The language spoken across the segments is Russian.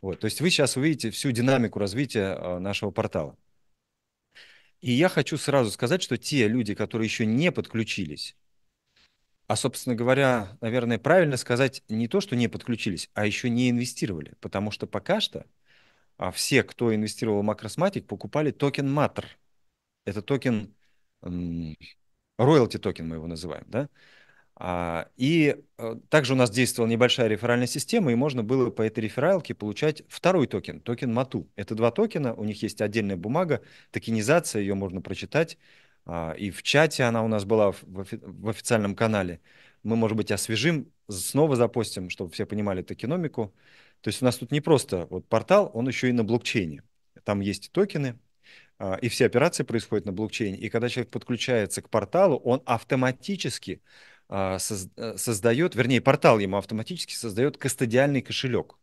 Вот, то есть вы сейчас увидите всю динамику развития а, нашего портала. И я хочу сразу сказать, что те люди, которые еще не подключились, а, собственно говоря, наверное, правильно сказать не то, что не подключились, а еще не инвестировали, потому что пока что а, все, кто инвестировал в макросматик, покупали токен Matter. Это токен, роялти токен мы его называем, да? А, и э, также у нас действовала небольшая реферальная система, и можно было по этой рефералке получать второй токен, токен МАТУ. Это два токена, у них есть отдельная бумага, токенизация, ее можно прочитать. А, и в чате она у нас была в официальном канале. Мы, может быть, освежим, снова запостим, чтобы все понимали токеномику. То есть у нас тут не просто вот портал, он еще и на блокчейне. Там есть токены, а, и все операции происходят на блокчейне. И когда человек подключается к порталу, он автоматически а, э, создает, вернее, портал ему автоматически создает кастодиальный кошелек.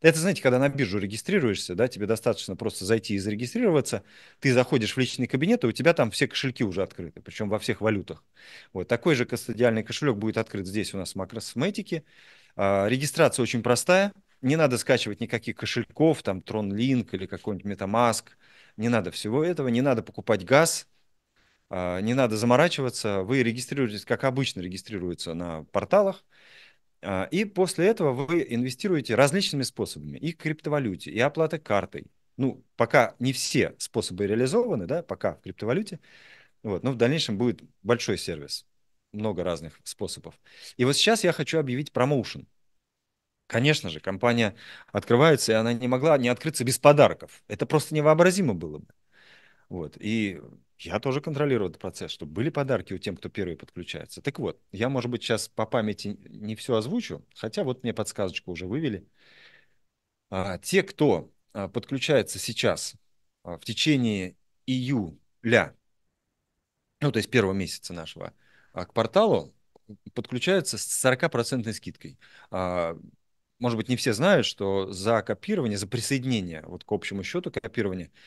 Это, знаете, когда на биржу регистрируешься, да, тебе достаточно просто зайти и зарегистрироваться, ты заходишь в личный кабинет, и у тебя там все кошельки уже открыты, причем во всех валютах. Вот такой же кастодиальный кошелек будет открыт здесь у нас в Макросметике. А, регистрация очень простая, не надо скачивать никаких кошельков, там Tron Link или какой-нибудь MetaMask, не надо всего этого, не надо покупать газ – а, не надо заморачиваться, вы регистрируетесь, как обычно регистрируются, на порталах, а, и после этого вы инвестируете различными способами, и криптовалюте, и оплата картой. Ну, пока не все способы реализованы, да, пока в криптовалюте, вот, но в дальнейшем будет большой сервис, много разных способов. И вот сейчас я хочу объявить промоушен. Конечно же, компания открывается, и она не могла не открыться без подарков. Это просто невообразимо было бы. Вот. И я тоже контролирую этот процесс, чтобы были подарки у тем, кто первый подключается. Так вот, я, может быть, сейчас по памяти не все озвучу, хотя вот мне подсказочку уже вывели. А, те, кто а, подключается сейчас а, в течение июля, ну, то есть первого месяца нашего, а, к порталу, подключаются с 40% скидкой. Может быть, не все знают, что за копирование, за присоединение вот к общему счету копирование –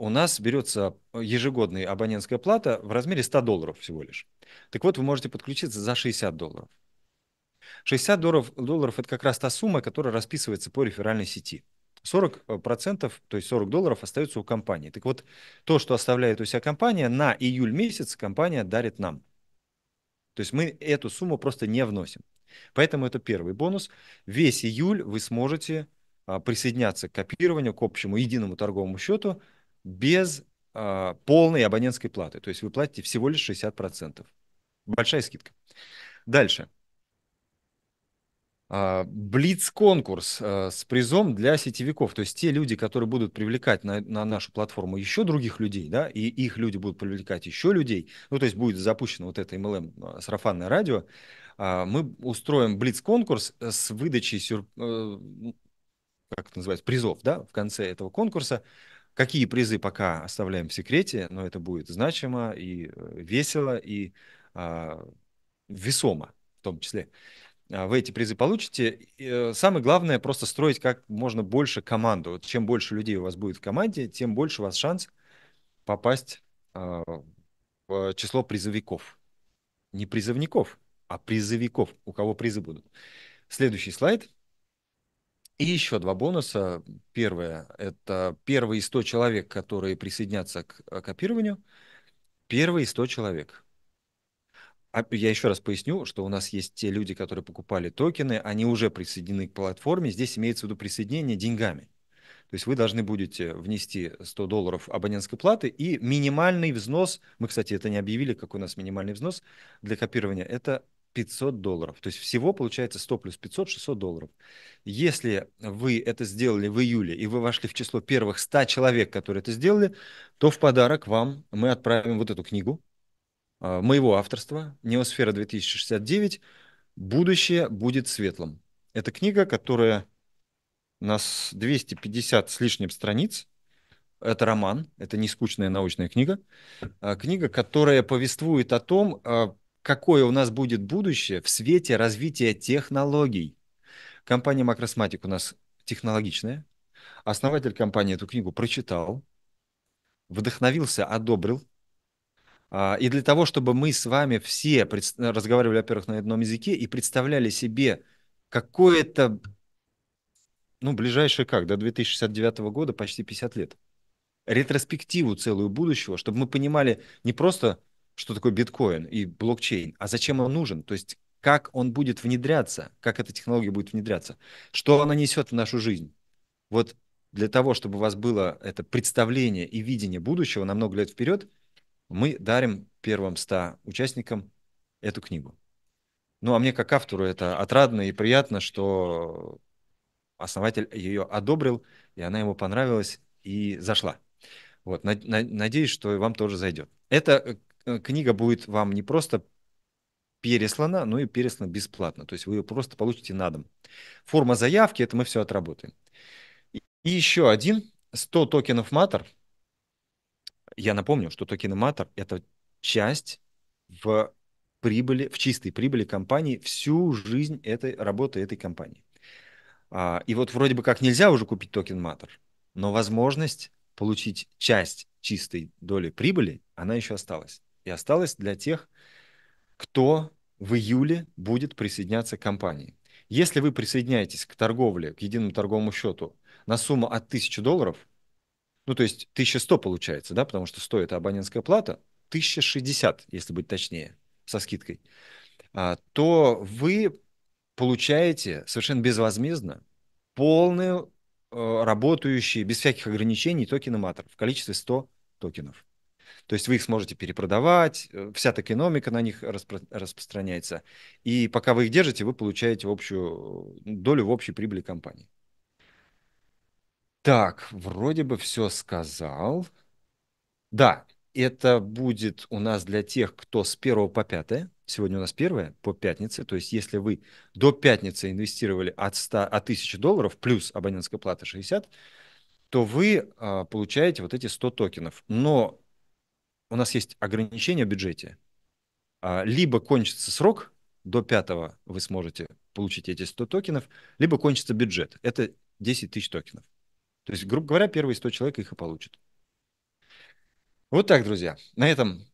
у нас берется э, ежегодная абонентская плата в размере 100 долларов всего лишь. Так вот, вы можете подключиться за 60 долларов. 60 долларов, долларов – это как раз та сумма, которая расписывается по реферальной сети. 40%, э, то есть 40 долларов остается у компании. Так вот, то, что оставляет у себя компания, на июль месяц компания дарит нам. То есть мы эту сумму просто не вносим. Поэтому это первый бонус. Весь июль вы сможете а, присоединяться к копированию, к общему единому торговому счету – без э, полной абонентской платы. То есть вы платите всего лишь 60%. Большая скидка. Дальше. А, блиц-конкурс а, с призом для сетевиков. То есть те люди, которые будут привлекать на, на нашу платформу еще других людей, да, и их люди будут привлекать еще людей, ну, то есть будет запущено вот это MLM сарафанное радио, мы устроим блиц-конкурс э, с выдачей сюр... Э, как это называется, призов, да, в конце этого конкурса Какие призы пока оставляем в секрете, но это будет значимо и э, весело, и а, весомо в том числе. А, вы эти призы получите. И э, самое главное просто строить как можно больше команду. Вот чем больше людей у вас будет в команде, тем больше у вас шанс попасть а, в число призовиков. Не призовников, а призовиков, у кого призы будут. Следующий слайд – и еще два бонуса. Первое – это первые 100 человек, которые присоединятся к э, копированию. Первые 100 человек. А я еще раз поясню, что у нас есть те люди, которые покупали токены, они уже присоединены к платформе. Здесь имеется в виду присоединение деньгами. То есть вы должны будете внести 100 долларов абонентской платы и минимальный взнос, мы, кстати, это не объявили, какой у нас минимальный взнос для копирования, это 500 долларов. То есть всего получается 100 плюс 500, 600 долларов. Если вы это сделали в июле, и вы вошли в число первых 100 человек, которые это сделали, то в подарок вам мы отправим вот эту книгу э, моего авторства «Неосфера 2069. Будущее будет светлым». Это книга, которая у нас 250 с лишним страниц. Это роман, это не скучная научная книга. Э, книга, которая повествует о том, э, какое у нас будет будущее в свете развития технологий. Компания «Макросматик» у нас технологичная. Основатель компании эту книгу прочитал, вдохновился, одобрил. А, и для того, чтобы мы с вами все разговаривали, во-первых, на одном языке и представляли себе какое-то, ну, ближайшее как, до 2069 года почти 50 лет, ретроспективу целую будущего, чтобы мы понимали не просто что такое биткоин и блокчейн, а зачем он нужен, то есть как он будет внедряться, как эта технология будет внедряться, что она несет в нашу жизнь. Вот для того, чтобы у вас было это представление и видение будущего на много лет вперед, мы дарим первым 100 участникам эту книгу. Ну, а мне как автору это отрадно и приятно, что основатель ее одобрил, и она ему понравилась и зашла. Вот, надеюсь, что и вам тоже зайдет. Это э, Э, книга будет вам не просто переслана, но и переслана бесплатно. То есть вы ее просто получите на дом. Форма заявки, это мы все отработаем. И еще один, 100 токенов Matter. Я напомню, что токены Matter – это часть в прибыли, в чистой прибыли компании всю жизнь этой работы этой компании. А, и вот вроде бы как нельзя уже купить токен Matter, но возможность получить часть чистой доли прибыли, она еще осталась осталось для тех, кто в июле будет присоединяться к компании. Если вы присоединяетесь к торговле, к единому торговому счету на сумму от 1000 долларов, ну то есть 1100 получается, да, потому что стоит абонентская плата, 1060, если быть точнее, со скидкой, а, то вы получаете совершенно безвозмездно полную э, работающие без всяких ограничений токены Матер в количестве 100 токенов. То есть вы их сможете перепродавать, э, вся экономика на них распро- распространяется. И пока вы их держите, вы получаете общую э, долю в общей прибыли компании. Так, вроде бы все сказал. Да, это будет у нас для тех, кто с 1 по 5. Сегодня у нас первое по пятнице. То есть если вы до пятницы инвестировали от, 100, от 1000 долларов плюс абонентская плата 60, то вы а, получаете вот эти 100 токенов. Но у нас есть ограничение в бюджете. А, либо кончится срок, до 5 вы сможете получить эти 100 токенов, либо кончится бюджет. Это 10 тысяч токенов. То есть, грубо говоря, первые 100 человек их и получат. Вот так, друзья. На этом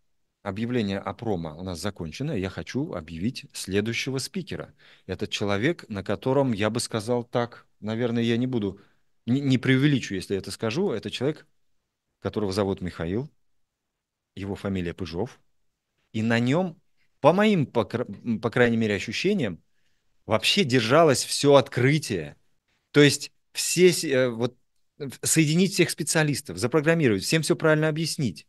объявление о промо у нас закончено. Я хочу объявить следующего спикера. Это человек, на котором я бы сказал так, наверное, я не буду, не, не преувеличу, если это скажу. Это человек, которого зовут Михаил его фамилия Пыжов, и на нем, по моим, по, по крайней мере, ощущениям, вообще держалось все открытие. То есть все, э, вот, соединить всех специалистов, запрограммировать, всем все правильно объяснить,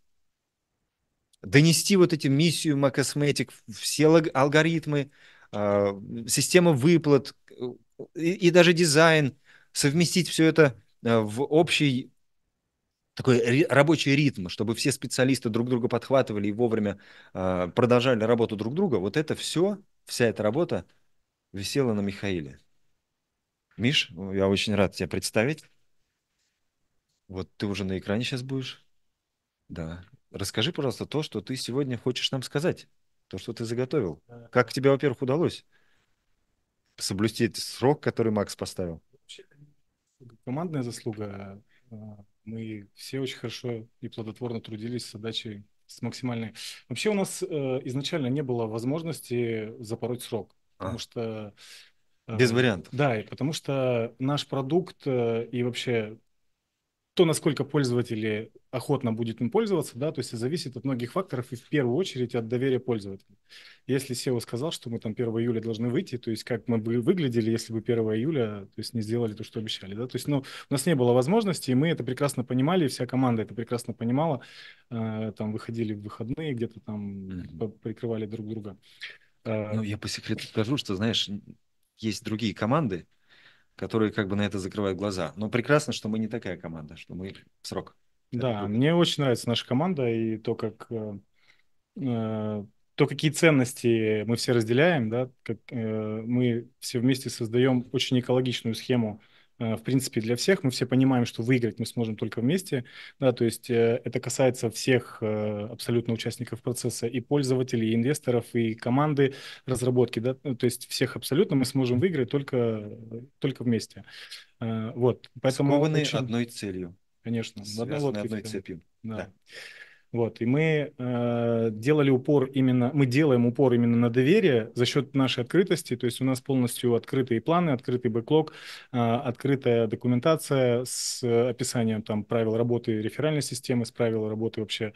донести вот эти миссию Макосметик, все алгоритмы, а, система выплат э, и, и даже дизайн, совместить все это э, в общий такой рабочий ритм, чтобы все специалисты друг друга подхватывали и вовремя э, продолжали работу друг друга, вот это все, вся эта работа висела на Михаиле. Миш, я очень рад тебя представить. Вот ты уже на экране сейчас будешь. Да. Расскажи, пожалуйста, то, что ты сегодня хочешь нам сказать, то, что ты заготовил. Как тебе, во-первых, удалось соблюсти срок, который Макс поставил? Командная заслуга а, мы все очень хорошо и плодотворно трудились с задачей с максимальной. Вообще у нас э, изначально не было возможности запороть срок, а. потому что э, без вариантов. Да, и потому что наш продукт э, и вообще то, насколько пользователи охотно будет им пользоваться, да, то есть зависит от многих факторов и в первую очередь от доверия пользователя. Если SEO сказал, что мы там 1 июля должны выйти, то есть как мы бы выглядели, если бы 1 июля то есть не сделали то, что обещали, да, то есть ну, у нас не было возможности, и мы это прекрасно понимали, и вся команда это прекрасно понимала, э, там выходили в выходные, где-то там mm-hmm. прикрывали друг друга. Э, ну, я по секрету скажу, что, знаешь, есть другие команды, которые как бы на это закрывают глаза. Но прекрасно, что мы не такая команда, что мы срок. Да, это мне очень нравится наша команда и то, как э, э, то, какие ценности мы все разделяем, да, как э, мы все вместе создаем очень экологичную схему Э, в принципе, для всех. Мы все понимаем, что выиграть мы сможем только вместе. Да, то есть э, это касается всех э, абсолютно участников процесса, и пользователей, и инвесторов, и команды разработки. Да, то есть всех абсолютно мы сможем выиграть только, только вместе. Вот. Поэтому Скованы очень... одной целью. Конечно. Связаны одной, одной цепью. Да. да. Вот, и мы э, делали упор именно, мы делаем упор именно на доверие за счет нашей открытости, то есть у нас полностью открытые планы, открытый бэклог, э, открытая документация с описанием там правил работы реферальной системы, с правил работы вообще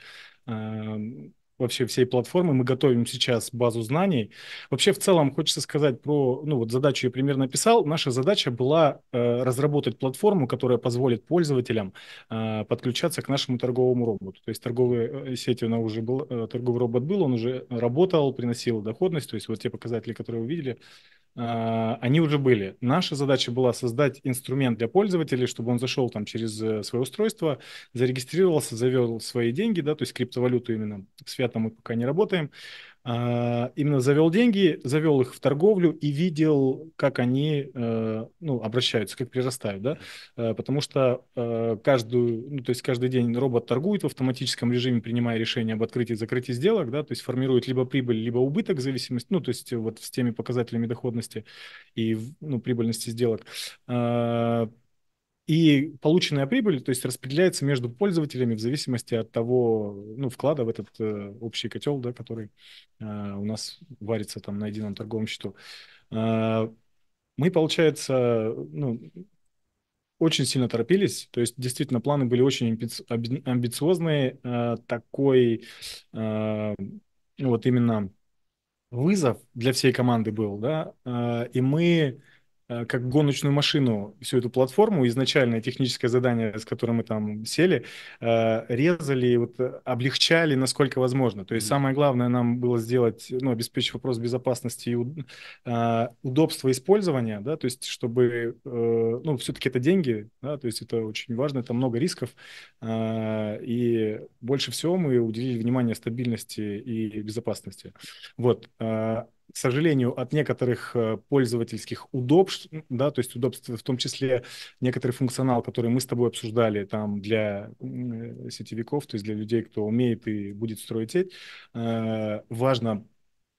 э, вообще всей платформы. Мы готовим сейчас базу знаний. Вообще, в целом, хочется сказать про, ну вот задачу я примерно писал. Наша задача была э, разработать платформу, которая позволит пользователям э, подключаться к нашему торговому роботу. То есть торговые э, сети у нас уже был, э, торговый робот был, он уже работал, приносил доходность. То есть вот те показатели, которые вы видели, э, они уже были. Наша задача была создать инструмент для пользователей, чтобы он зашел там через э, свое устройство, зарегистрировался, завел свои деньги, да, то есть криптовалюту именно, там мы пока не работаем, а, именно завел деньги, завел их в торговлю и видел, как они э, ну, обращаются, как прирастают, да, э, потому что э, каждую, ну, то есть каждый день робот торгует в автоматическом режиме, принимая решение об открытии и закрытии сделок, да, то есть формирует либо прибыль, либо убыток в зависимости, ну, то есть вот с теми показателями доходности и, ну, прибыльности сделок, и полученная прибыль, то есть распределяется между пользователями в зависимости от того, ну, вклада в этот э, общий котел, да, который э, у нас варится там на едином торговом счету. Э, мы, получается, ну, очень сильно торопились, то есть действительно планы были очень амбициозные, э, такой э, вот именно вызов для всей команды был, да, э, и мы Э, как гоночную машину всю эту платформу, изначальное техническое задание, с которым мы там сели, э, резали, вот, э, облегчали насколько возможно. То есть самое главное нам было сделать, ну, обеспечить вопрос безопасности и удобства использования, да, то есть чтобы, ну, все-таки это деньги, да, то есть это очень важно, это много рисков, и больше всего мы уделили внимание стабильности и безопасности. Вот, к сожалению, от некоторых э, пользовательских удобств, да, то есть удобств, в том числе некоторый функционал, который мы с тобой обсуждали там для э, сетевиков, то есть для людей, кто умеет и будет строить сеть, э, важно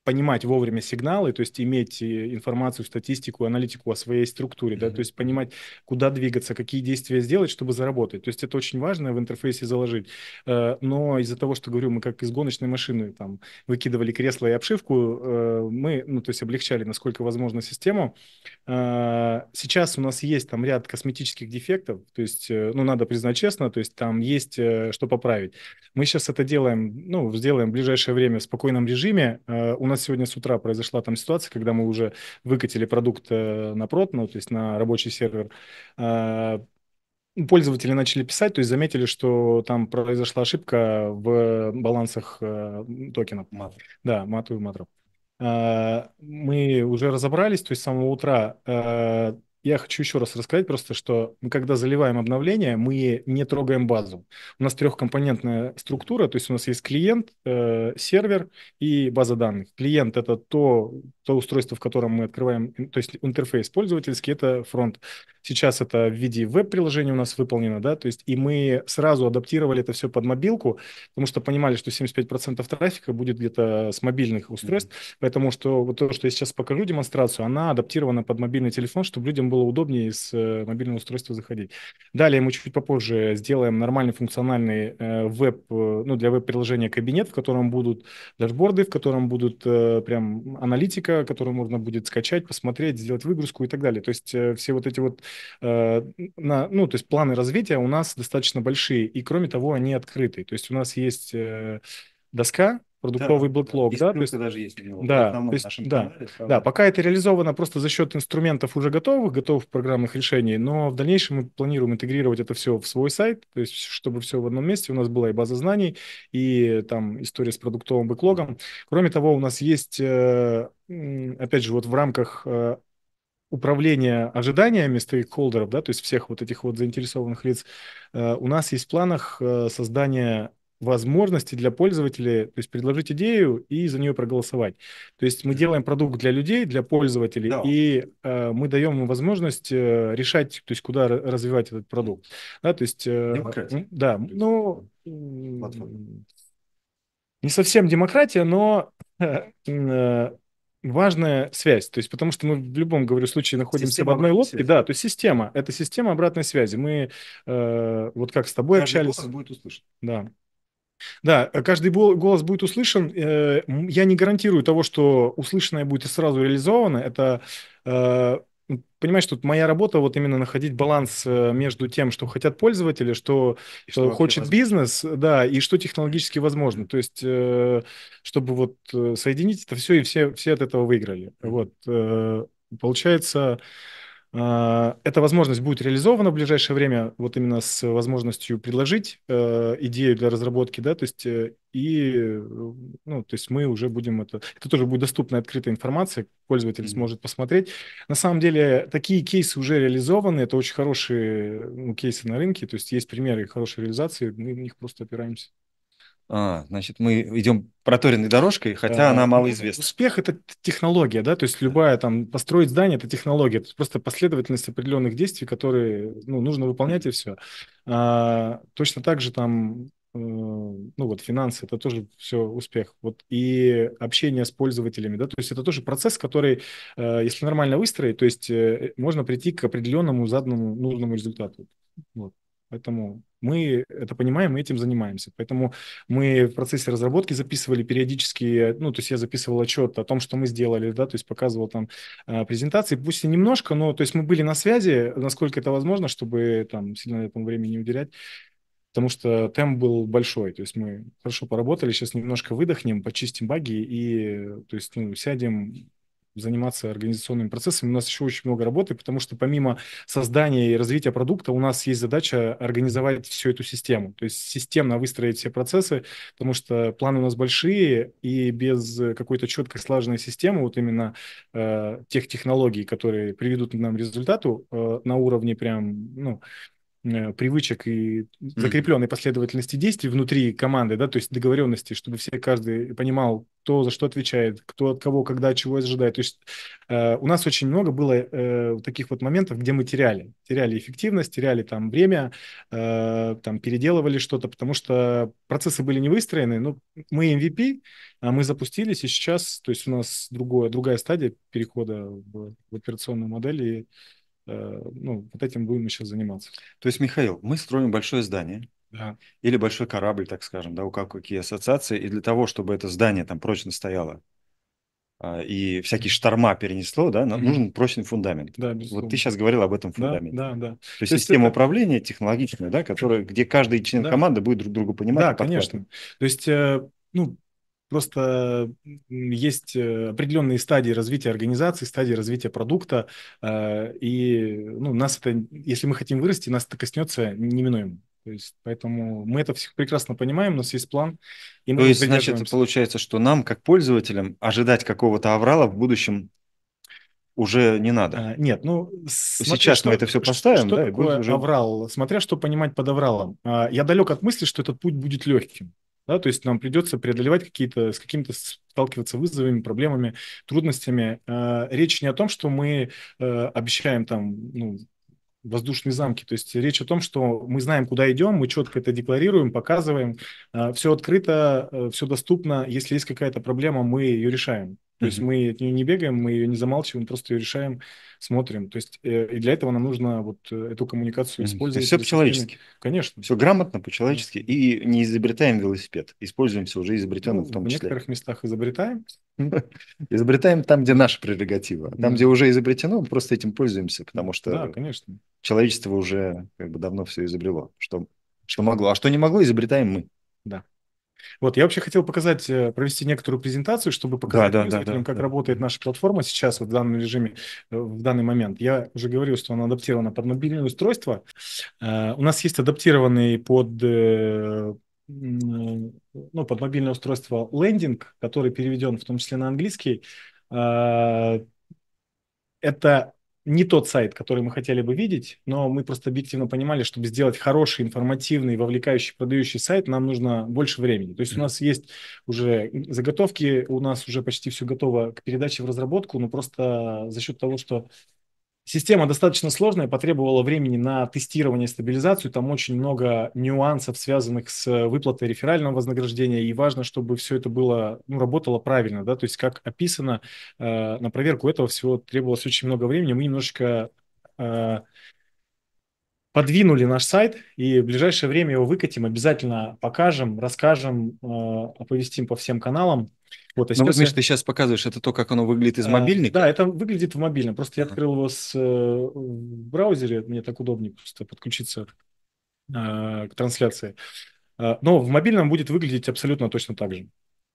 понимать вовремя сигналы, то есть иметь э, информацию, статистику, аналитику о своей структуре, mm-hmm. да, то есть понимать, куда двигаться, какие действия сделать, чтобы заработать. То есть это очень важно в интерфейсе заложить. Э, но из-за того, что говорю, мы как из гоночной машины там выкидывали кресло и обшивку, э, мы, ну, то есть облегчали, насколько возможно, систему. Сейчас у нас есть там ряд косметических дефектов, то есть, ну, надо признать честно, то есть там есть что поправить. Мы сейчас это делаем, ну, сделаем в ближайшее время в спокойном режиме. У нас сегодня с утра произошла там ситуация, когда мы уже выкатили продукт э, на прод, ну, то есть на рабочий сервер, а, пользователи начали писать, то есть заметили, что там произошла ошибка в балансах э, токенов. Матр. Да, мату и матру. А, мы уже разобрались, то есть с самого утра э, я хочу еще раз рассказать просто, что мы когда заливаем обновление, мы не трогаем базу. У нас трехкомпонентная структура, то есть у нас есть клиент, э, сервер и база данных. Клиент — это то, то устройство, в котором мы открываем, то есть интерфейс пользовательский, это фронт. Сейчас это в виде веб-приложения у нас выполнено, да, то есть и мы сразу адаптировали это все под мобилку, потому что понимали, что 75% трафика будет где-то с мобильных устройств, mm-hmm. поэтому что вот то, что я сейчас покажу демонстрацию, она адаптирована под мобильный телефон, чтобы людям было удобнее с э, мобильного устройства заходить. Далее мы чуть попозже сделаем нормальный функциональный э, веб, э, ну, для веб-приложения кабинет, в котором будут дашборды, в котором будут прям аналитика, которую можно будет скачать, посмотреть, сделать выгрузку и так далее. То есть все вот эти вот, ну, то есть планы развития у нас достаточно большие, и кроме того, они открыты. То есть у нас есть доска, продуктовый да, бэклог, да, то есть даже есть у него. Да, то есть, да, канале, да, пока это реализовано просто за счет инструментов уже готовых, готовых программных решений, но в дальнейшем мы планируем интегрировать это все в свой сайт, то есть чтобы все в одном месте у нас была и база знаний, и там история с продуктовым бэклогом. Кроме того, у нас есть, э, опять же, вот в рамках э, управления ожиданиями стейкхолдеров, да, то есть всех вот этих вот заинтересованных лиц, э, у нас есть в планах создания возможности для пользователей, то есть предложить идею и за нее проголосовать. То есть мы делаем продукт для людей, для пользователей, да. и э, мы даем им возможность э, решать, то есть куда развивать этот продукт. Да, то есть... Э, Да, ну... Не совсем демократия, но э, важная связь, то есть потому что мы в любом, говорю, случае находимся система в одной лодке, связи. да, то есть система, это система обратной связи. Мы э, вот как с тобой Каждый общались. будет услышать. Да. Да, э, каждый голос будет услышан. Э, я не гарантирую того, что услышанное будет и сразу реализовано. Это э, понимаешь, тут моя работа вот именно находить баланс между тем, что хотят пользователи, что, что хочет бизнес, да, и что технологически возможно. То есть, чтобы вот соединить это все, и все, все от этого выиграли. Вот, получается, а, эта возможность будет реализована в ближайшее время, вот именно с возможностью предложить э, идею для разработки, да, то есть э, и, э, ну, то есть мы уже будем это, это тоже будет доступная открытая информация, пользователь mm-hmm. сможет посмотреть. На самом деле такие кейсы уже реализованы, это очень хорошие ну, кейсы на рынке, то есть есть примеры хорошей реализации, мы в них просто опираемся. А, значит, мы идем проторенной дорожкой, хотя а, она э, малоизвестна. Успех это технология, да, то есть любая там построить здание это технология, это просто последовательность определенных действий, которые ну, нужно выполнять и все. А, точно так же там э, ну вот финансы, это тоже все успех. Вот и общение с пользователями, да, то есть это тоже процесс, который, если нормально выстроить, то есть можно прийти к определенному заданному нужному результату. Вот. Поэтому мы это понимаем и этим занимаемся. Поэтому мы в процессе разработки записывали периодически, ну, то есть я записывал отчет о том, что мы сделали, да, то есть показывал там а, презентации, пусть и немножко, но, то есть мы были на связи, насколько это возможно, чтобы там сильно этому времени не уделять, потому что темп был большой, то есть мы хорошо поработали, сейчас немножко выдохнем, почистим баги и, то есть, ну, сядем, заниматься организационными процессами. У нас еще очень много работы, потому что помимо создания и развития продукта у нас есть задача организовать всю эту систему, то есть системно выстроить все процессы, потому что планы у нас большие, и без какой-то четкой слаженной системы, вот именно э, тех технологий, которые приведут к нам результату э, на уровне прям, ну, Э, привычек и закрепленной последовательности действий внутри команды, да, то есть договоренности, чтобы все каждый понимал, кто за что отвечает, кто от кого, когда, чего ожидает. То есть э, у нас очень много было э, таких вот моментов, где мы теряли, теряли эффективность, теряли там время, э, там переделывали что-то, потому что процессы были не выстроены. Но ну, мы MVP, а мы запустились, и сейчас, то есть у нас другое, другая стадия перехода в, в операционную модель и Э, ну, вот этим будем еще заниматься. То есть, Михаил, мы строим большое здание, да. или большой корабль, так скажем, да, у как какие ассоциации, и для того, чтобы это здание там прочно стояло а, и всякие шторма перенесло, да, нам нужен прочный фундамент. Да, безусловно. Вот ты сейчас говорил об этом фундаменте. Да, да, да. То есть, То система это... управления технологичная, да, которая, где каждый член да. команды будет друг друга понимать. Да, конечно. То есть, э, ну, Просто есть э, определенные стадии развития организации, стадии развития продукта, э, и ну, нас это, если мы хотим вырасти, нас это коснется неминуемо. То есть, поэтому мы это все прекрасно понимаем, у нас есть план. И мы То есть, значит, получается, что нам, как пользователям, ожидать какого-то аврала в будущем уже не надо. А, нет, ну смотря, сейчас что, мы это все поставим, что да, такое уже... аврал. Смотря что понимать под авралом. А, я далек от мысли, что этот путь будет легким. Да, то есть нам придется преодолевать какие-то, с какими-то сталкиваться вызовами, проблемами, трудностями. А, речь не о том, что мы э, обещаем там ну, воздушные замки. То есть речь о том, что мы знаем, куда идем, мы четко это декларируем, показываем, а, все открыто, э, все доступно. Если есть какая-то проблема, мы ее решаем. То есть мы от нее не бегаем, мы ее не замалчиваем, просто ее решаем, смотрим. То есть э, и для этого нам нужно вот э, эту коммуникацию использовать. Все по-человечески. Конечно. Все грамотно, по-человечески. И не изобретаем велосипед. Используем все уже изобретенным ну, в том в числе. В некоторых местах изобретаем. Изобретаем там, где наша прерогатива. Там, где уже изобретено, просто этим пользуемся, потому что человечество уже как бы давно все изобрело, что, что могло. А что не могло, изобретаем мы. Да. Вот, я вообще хотел показать, э, провести некоторую презентацию, чтобы показать да, да, да, как да. работает наша платформа сейчас вот в данном режиме, э, в данный момент. Я уже говорил, что она адаптирована под мобильное устройство. Э, у нас есть адаптированный под ну, под мобильное устройство лендинг, который переведен в том числе на английский. Это не тот сайт, который мы хотели бы видеть, но мы просто объективно понимали, чтобы сделать хороший, информативный, вовлекающий, продающий сайт, нам нужно больше времени. То есть у нас есть уже заготовки, у нас уже почти все готово к передаче в разработку, но просто за счет того, что Система достаточно сложная, потребовала времени на тестирование и стабилизацию. Там очень много нюансов, связанных с выплатой реферального вознаграждения. И важно, чтобы все это было, ну, работало правильно. Да? То есть, как описано, э, на проверку этого всего требовалось очень много времени. Мы немножечко э, подвинули наш сайт, и в ближайшее время его выкатим, обязательно покажем, расскажем, э, оповестим по всем каналам. Вот, а ну, сейчас ну, Миша, я... ты сейчас показываешь, это то, как оно выглядит из а, мобильника? да, это выглядит в мобильном. Просто я открыл его с, э, в браузере, мне так удобнее просто подключиться а, к трансляции. А, но в мобильном будет выглядеть абсолютно точно так же.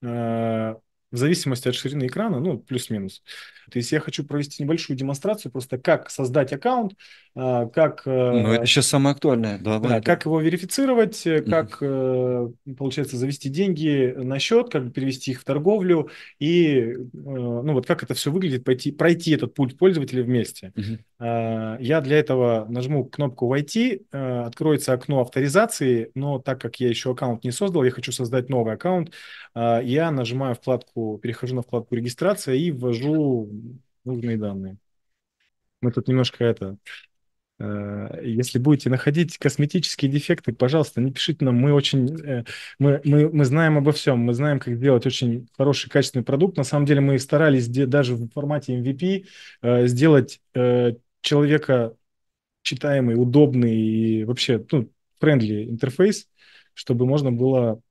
А, в зависимости от ширины экрана, ну, плюс-минус. То есть я хочу провести небольшую демонстрацию просто, как создать аккаунт, а, как... Э, ну, это сейчас самое актуальное. Давай. Да, как его верифицировать, э, как, угу. получается, завести деньги на счет, как перевести их в торговлю и, ну, вот как это все выглядит, пойти, пройти этот пульт пользователя вместе. Угу. Я для этого нажму кнопку «Войти», откроется окно авторизации, но так как я еще аккаунт не создал, я хочу создать новый аккаунт, а, я нажимаю вкладку вкладку, перехожу на вкладку регистрация и ввожу нужные данные. Мы тут немножко это... Э, если будете находить косметические дефекты, пожалуйста, не пишите нам. Мы очень... Э, мы, мы, мы знаем обо всем. Мы знаем, как сделать очень хороший, качественный продукт. На самом деле мы старались де, даже в формате MVP э, сделать человека читаемый, удобный и вообще ну, friendly интерфейс, чтобы можно было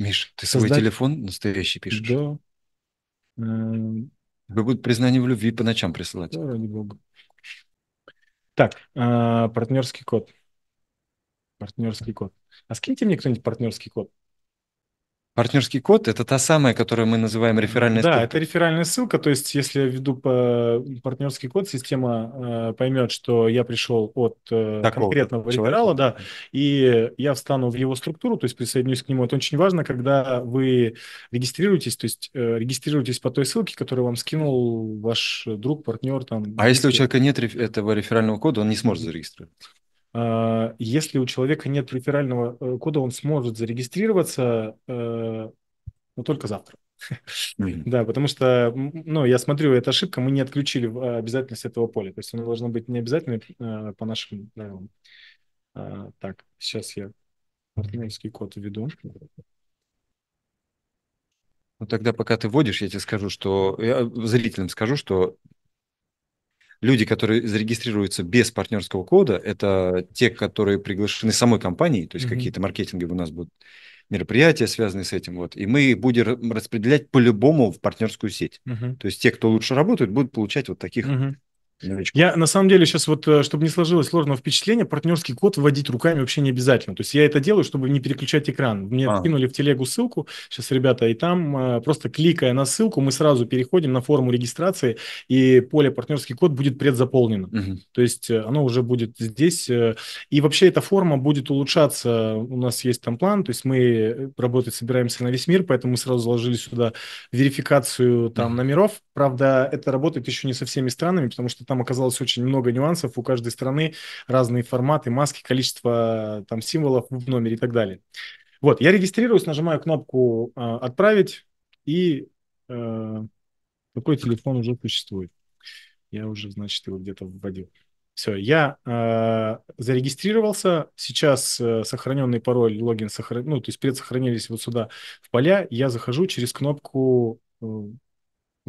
Миш, ты создать... свой телефон настоящий пишешь? Да. Тебе эм. будут признание в любви по ночам присылать. Да, ради бога. Так, а, партнерский код. Партнерский код. А скиньте мне кто-нибудь партнерский код. Партнерский код – это та самая, которую мы называем реферальная ссылка. Да, это реферальная ссылка. То есть, если я введу по партнерский код, система э, поймет, что я пришел от э, конкретного человека. реферала, да, и я встану в его структуру, то есть присоединюсь к нему. Это очень важно, когда вы регистрируетесь, то есть э, регистрируетесь по той ссылке, которую вам скинул ваш друг, партнер. Там, а если у человека нет реф- этого реферального кода, он не сможет зарегистрироваться? А, если у человека нет реферального э, кода, он сможет зарегистрироваться, э, но только завтра. Да, потому что, ну, я смотрю, это ошибка, мы не отключили а, обязательность этого поля. То есть оно должно быть не обязательно э, по нашим правилам. А, так, сейчас я партнерский код введу. Ну, тогда пока ты вводишь, я тебе скажу, что... Я зрителям скажу, что люди, которые зарегистрируются без партнерского кода, это те, которые приглашены самой компанией, то есть mm-hmm. какие-то маркетинги у нас будут мероприятия, связанные с этим. Вот. И мы будем распределять по-любому в партнерскую сеть. Uh-huh. То есть те, кто лучше работает, будут получать вот таких uh-huh новичков. Я на самом деле сейчас вот, э, чтобы не сложилось сложного впечатления, партнерский код вводить руками вообще не обязательно. То есть я это делаю, чтобы не переключать экран. Мне а. кинули в телегу ссылку, сейчас ребята, и там э, просто кликая на ссылку, мы сразу переходим на форму регистрации, и поле партнерский код будет предзаполнено. Угу. То есть э, оно уже будет здесь. И вообще эта форма будет улучшаться. У нас есть там план, то есть мы работать собираемся на весь мир, поэтому мы сразу заложили сюда верификацию там угу. номеров. Правда, это работает еще не со всеми странами, потому что там оказалось очень много нюансов. У каждой страны разные форматы, маски, количество там символов в номере и так далее. Вот, я регистрируюсь, нажимаю кнопку э, «Отправить», и э, такой телефон уже существует. Я уже, значит, его где-то вводил. Все, я э, зарегистрировался. Сейчас э, сохраненный пароль, логин сохранен, ну, то есть предсохранились вот сюда в поля. Я захожу через кнопку э,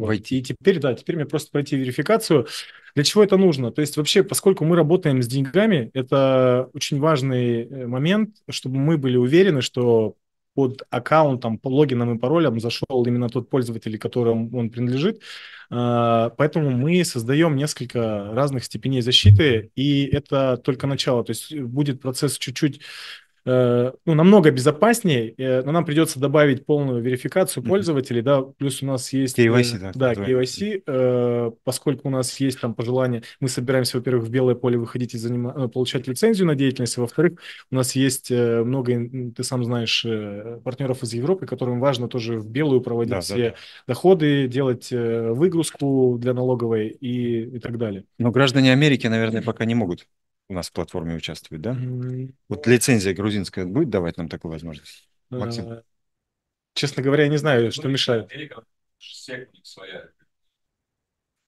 войти. Теперь, да, теперь мне просто пройти верификацию. Для чего это нужно? То есть вообще, поскольку мы работаем с деньгами, это очень важный э, момент, чтобы мы были уверены, что под аккаунтом, по логинам и паролям зашел именно тот пользователь, которому он принадлежит. А, поэтому мы создаем несколько разных степеней защиты, и это только начало. То есть будет процесс чуть-чуть Э, ну, намного безопаснее, э, но нам придется добавить полную верификацию пользователей, да, плюс у нас есть... KYC, э, да. Да, KYC, поскольку у нас есть там пожелание, мы собираемся, во-первых, в белое поле выходить и заним... получать лицензию на деятельность, во-вторых, у нас есть много, ты сам знаешь, партнеров из Европы, которым важно тоже в белую проводить да, все да, да. доходы, делать выгрузку для налоговой и, и так далее. Но граждане Америки, наверное, пока не могут у нас в платформе участвует, да? Вот лицензия грузинская будет давать нам такую возможность? Максим? Честно говоря, я не знаю, что мешает.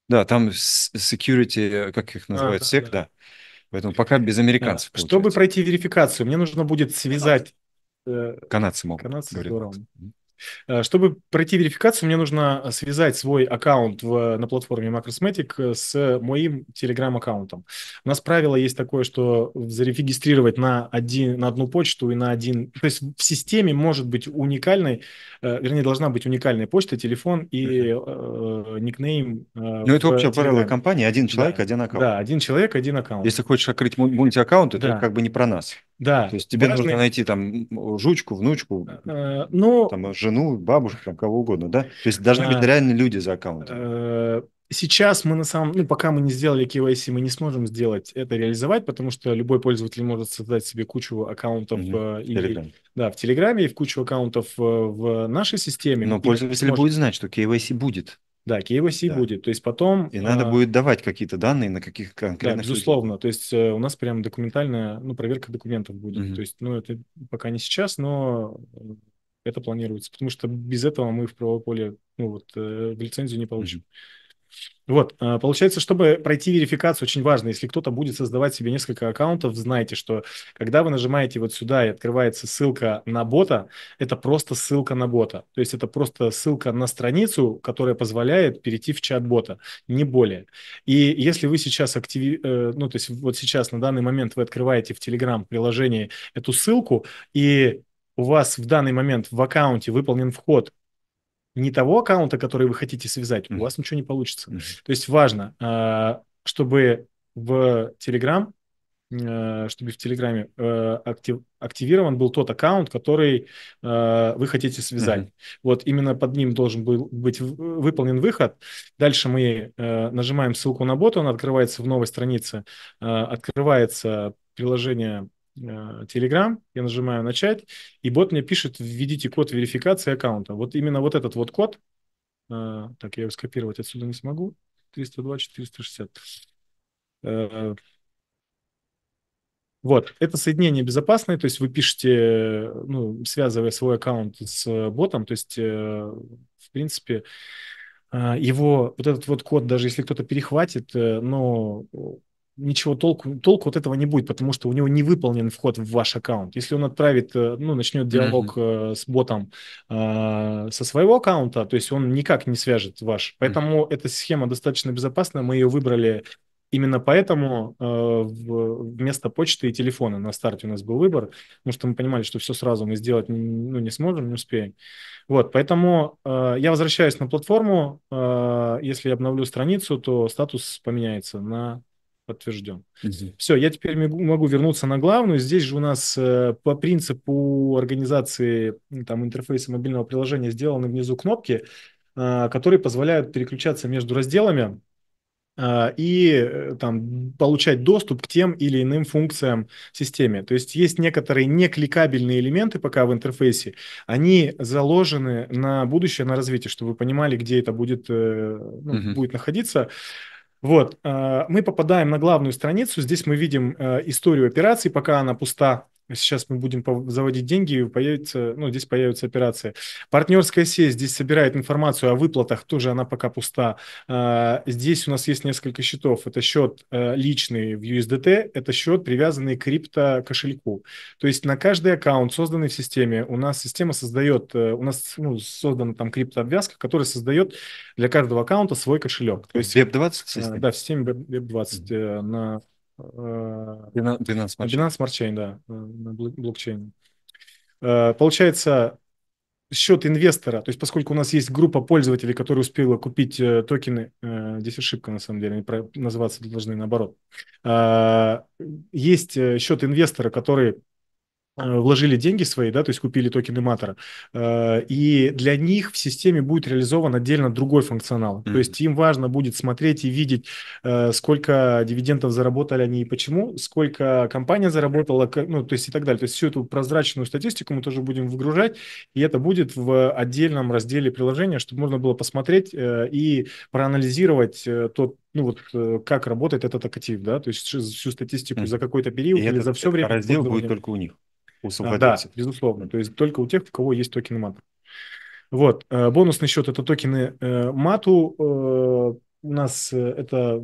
Да, там security, как их а, называют, а, сек, да. да. Поэтому пока без американцев. Да. Чтобы пройти верификацию, мне нужно будет связать... Канадцы э, могут. Канадцы, здорово. Э, чтобы пройти верификацию, мне нужно э, связать свой аккаунт в, э, на платформе Macrosmetic с моим Telegram-аккаунтом. У нас правило есть такое, что зарегистрировать на, один, на одну почту и на один... То есть в системе может быть уникальной, э, вернее, должна быть уникальная почта, телефон и э, никнейм. Э, ну, это вообще Telegram. правило компании. Один человек, да. один аккаунт. Да, один человек, один аккаунт. Если хочешь открыть мультиаккаунт, это да. как бы не про нас. Да. То есть тебе нужно найти там жучку, внучку, э, э, ну, там, жену, бабушку, там, кого угодно, да? То есть должны быть э, реальные люди за аккаунтом. сейчас мы на самом... Ну, пока мы не сделали KYC, мы не сможем сделать это, реализовать, потому что любой пользователь может создать себе кучу аккаунтов угу, и, да, в Телеграме и в кучу аккаунтов в нашей системе. Но пользователь сможет... будет знать, что KYC будет. Да, KYC да. будет. То есть потом... И надо а, будет давать какие-то данные на каких конкретных... Да, безусловно. Людей. То есть э, у нас прям документальная ну, проверка документов будет. Mm -hmm. То есть, ну, это пока не сейчас, но э, это планируется. Потому что без этого мы в правовое поле, ну, вот, э, в лицензию не получим. Mm -hmm. Вот, э, получается, чтобы пройти верификацию, очень важно, если кто-то будет создавать себе несколько аккаунтов, знайте, что когда вы нажимаете вот сюда и открывается ссылка на бота, это просто ссылка на бота. То есть это просто ссылка на страницу, которая позволяет перейти в чат бота, не более. И если вы сейчас активи... Э, ну, то есть вот сейчас на данный момент вы открываете в Telegram приложение эту ссылку, и у вас в данный момент в аккаунте выполнен вход не того аккаунта, который вы хотите связать, mm-hmm. у вас ничего не получится. Mm-hmm. То есть важно, а, чтобы в Telegram, а, чтобы в Телеграме актив, активирован был тот аккаунт, который а, вы хотите связать. Mm-hmm. Вот именно под ним должен был быть выполнен выход. Дальше мы нажимаем ссылку на бот, он открывается в новой странице, открывается приложение Э, Telegram, я нажимаю «Начать», и бот мне пишет «Введите код верификации аккаунта». Вот именно вот этот вот код, э, так, я его скопировать отсюда не смогу, 302-460. Э, вот, это соединение безопасное, то есть вы пишете, ну, связывая свой аккаунт с ботом, то есть, в принципе, его, вот этот вот код, даже если кто-то перехватит, но ничего толку, толку от этого не будет, потому что у него не выполнен вход в ваш аккаунт. Если он отправит, э, ну, начнет диалог mm-hmm. с ботом э, со своего аккаунта, то есть он никак не свяжет ваш. Поэтому mm-hmm. эта схема достаточно безопасна, мы ее выбрали Именно поэтому э, вместо почты и телефона на старте у нас был выбор, потому что мы понимали, что все сразу мы сделать ну, не сможем, не успеем. Вот, поэтому э, я возвращаюсь на платформу. Э, если я обновлю страницу, то статус поменяется на подтвержден. Угу. Все, я теперь могу, вернуться на главную. Здесь же у нас э, по принципу организации там, интерфейса мобильного приложения сделаны внизу кнопки, э, которые позволяют переключаться между разделами э, и там, получать доступ к тем или иным функциям в системе. То есть есть некоторые некликабельные элементы пока в интерфейсе. Они заложены на будущее, на развитие, чтобы вы понимали, где это будет, ну, угу. будет находиться. Вот, э, мы попадаем на главную страницу, здесь мы видим э, историю операции, пока она пуста, сейчас мы будем заводить деньги, и появится, ну, здесь появятся операции. Партнерская сеть здесь собирает информацию о выплатах, тоже она пока пуста. А, здесь у нас есть несколько счетов. Это счет э, личный в USDT, это счет, привязанный к крипто-кошельку. То есть на каждый аккаунт, созданный в системе, у нас система создает, э, у нас ну, создана там крипто-обвязка, которая создает для каждого аккаунта свой кошелек. То есть, BEP20? Э, да, в системе BEP20 mm-hmm. на Binance Smart Binance Smart Chain, да, э, на блокчейне. Э, получается, счет инвестора, то есть поскольку у нас есть группа пользователей, которые успела купить э, токены, здесь ошибка на самом деле, они называться должны наоборот, есть счет инвестора, который Э, вложили деньги свои, да, то есть купили токены Матера, э, и для них в системе будет реализован отдельно другой функционал. Mm-hmm. То есть им важно будет смотреть и видеть, э, сколько дивидендов заработали они и почему, сколько компания заработала, ну, то есть и так далее. То есть всю эту прозрачную статистику мы тоже будем выгружать, и это будет в отдельном разделе приложения, чтобы можно было посмотреть и проанализировать тот ну вот как работает этот актив, да, то есть всю статистику и за какой-то период и или этот, за все время. Раздел будет только у них у Да, безусловно. То есть только у тех, у кого есть токены мату. Вот. Э, бонусный счет – это токены э, мату. Э, у нас это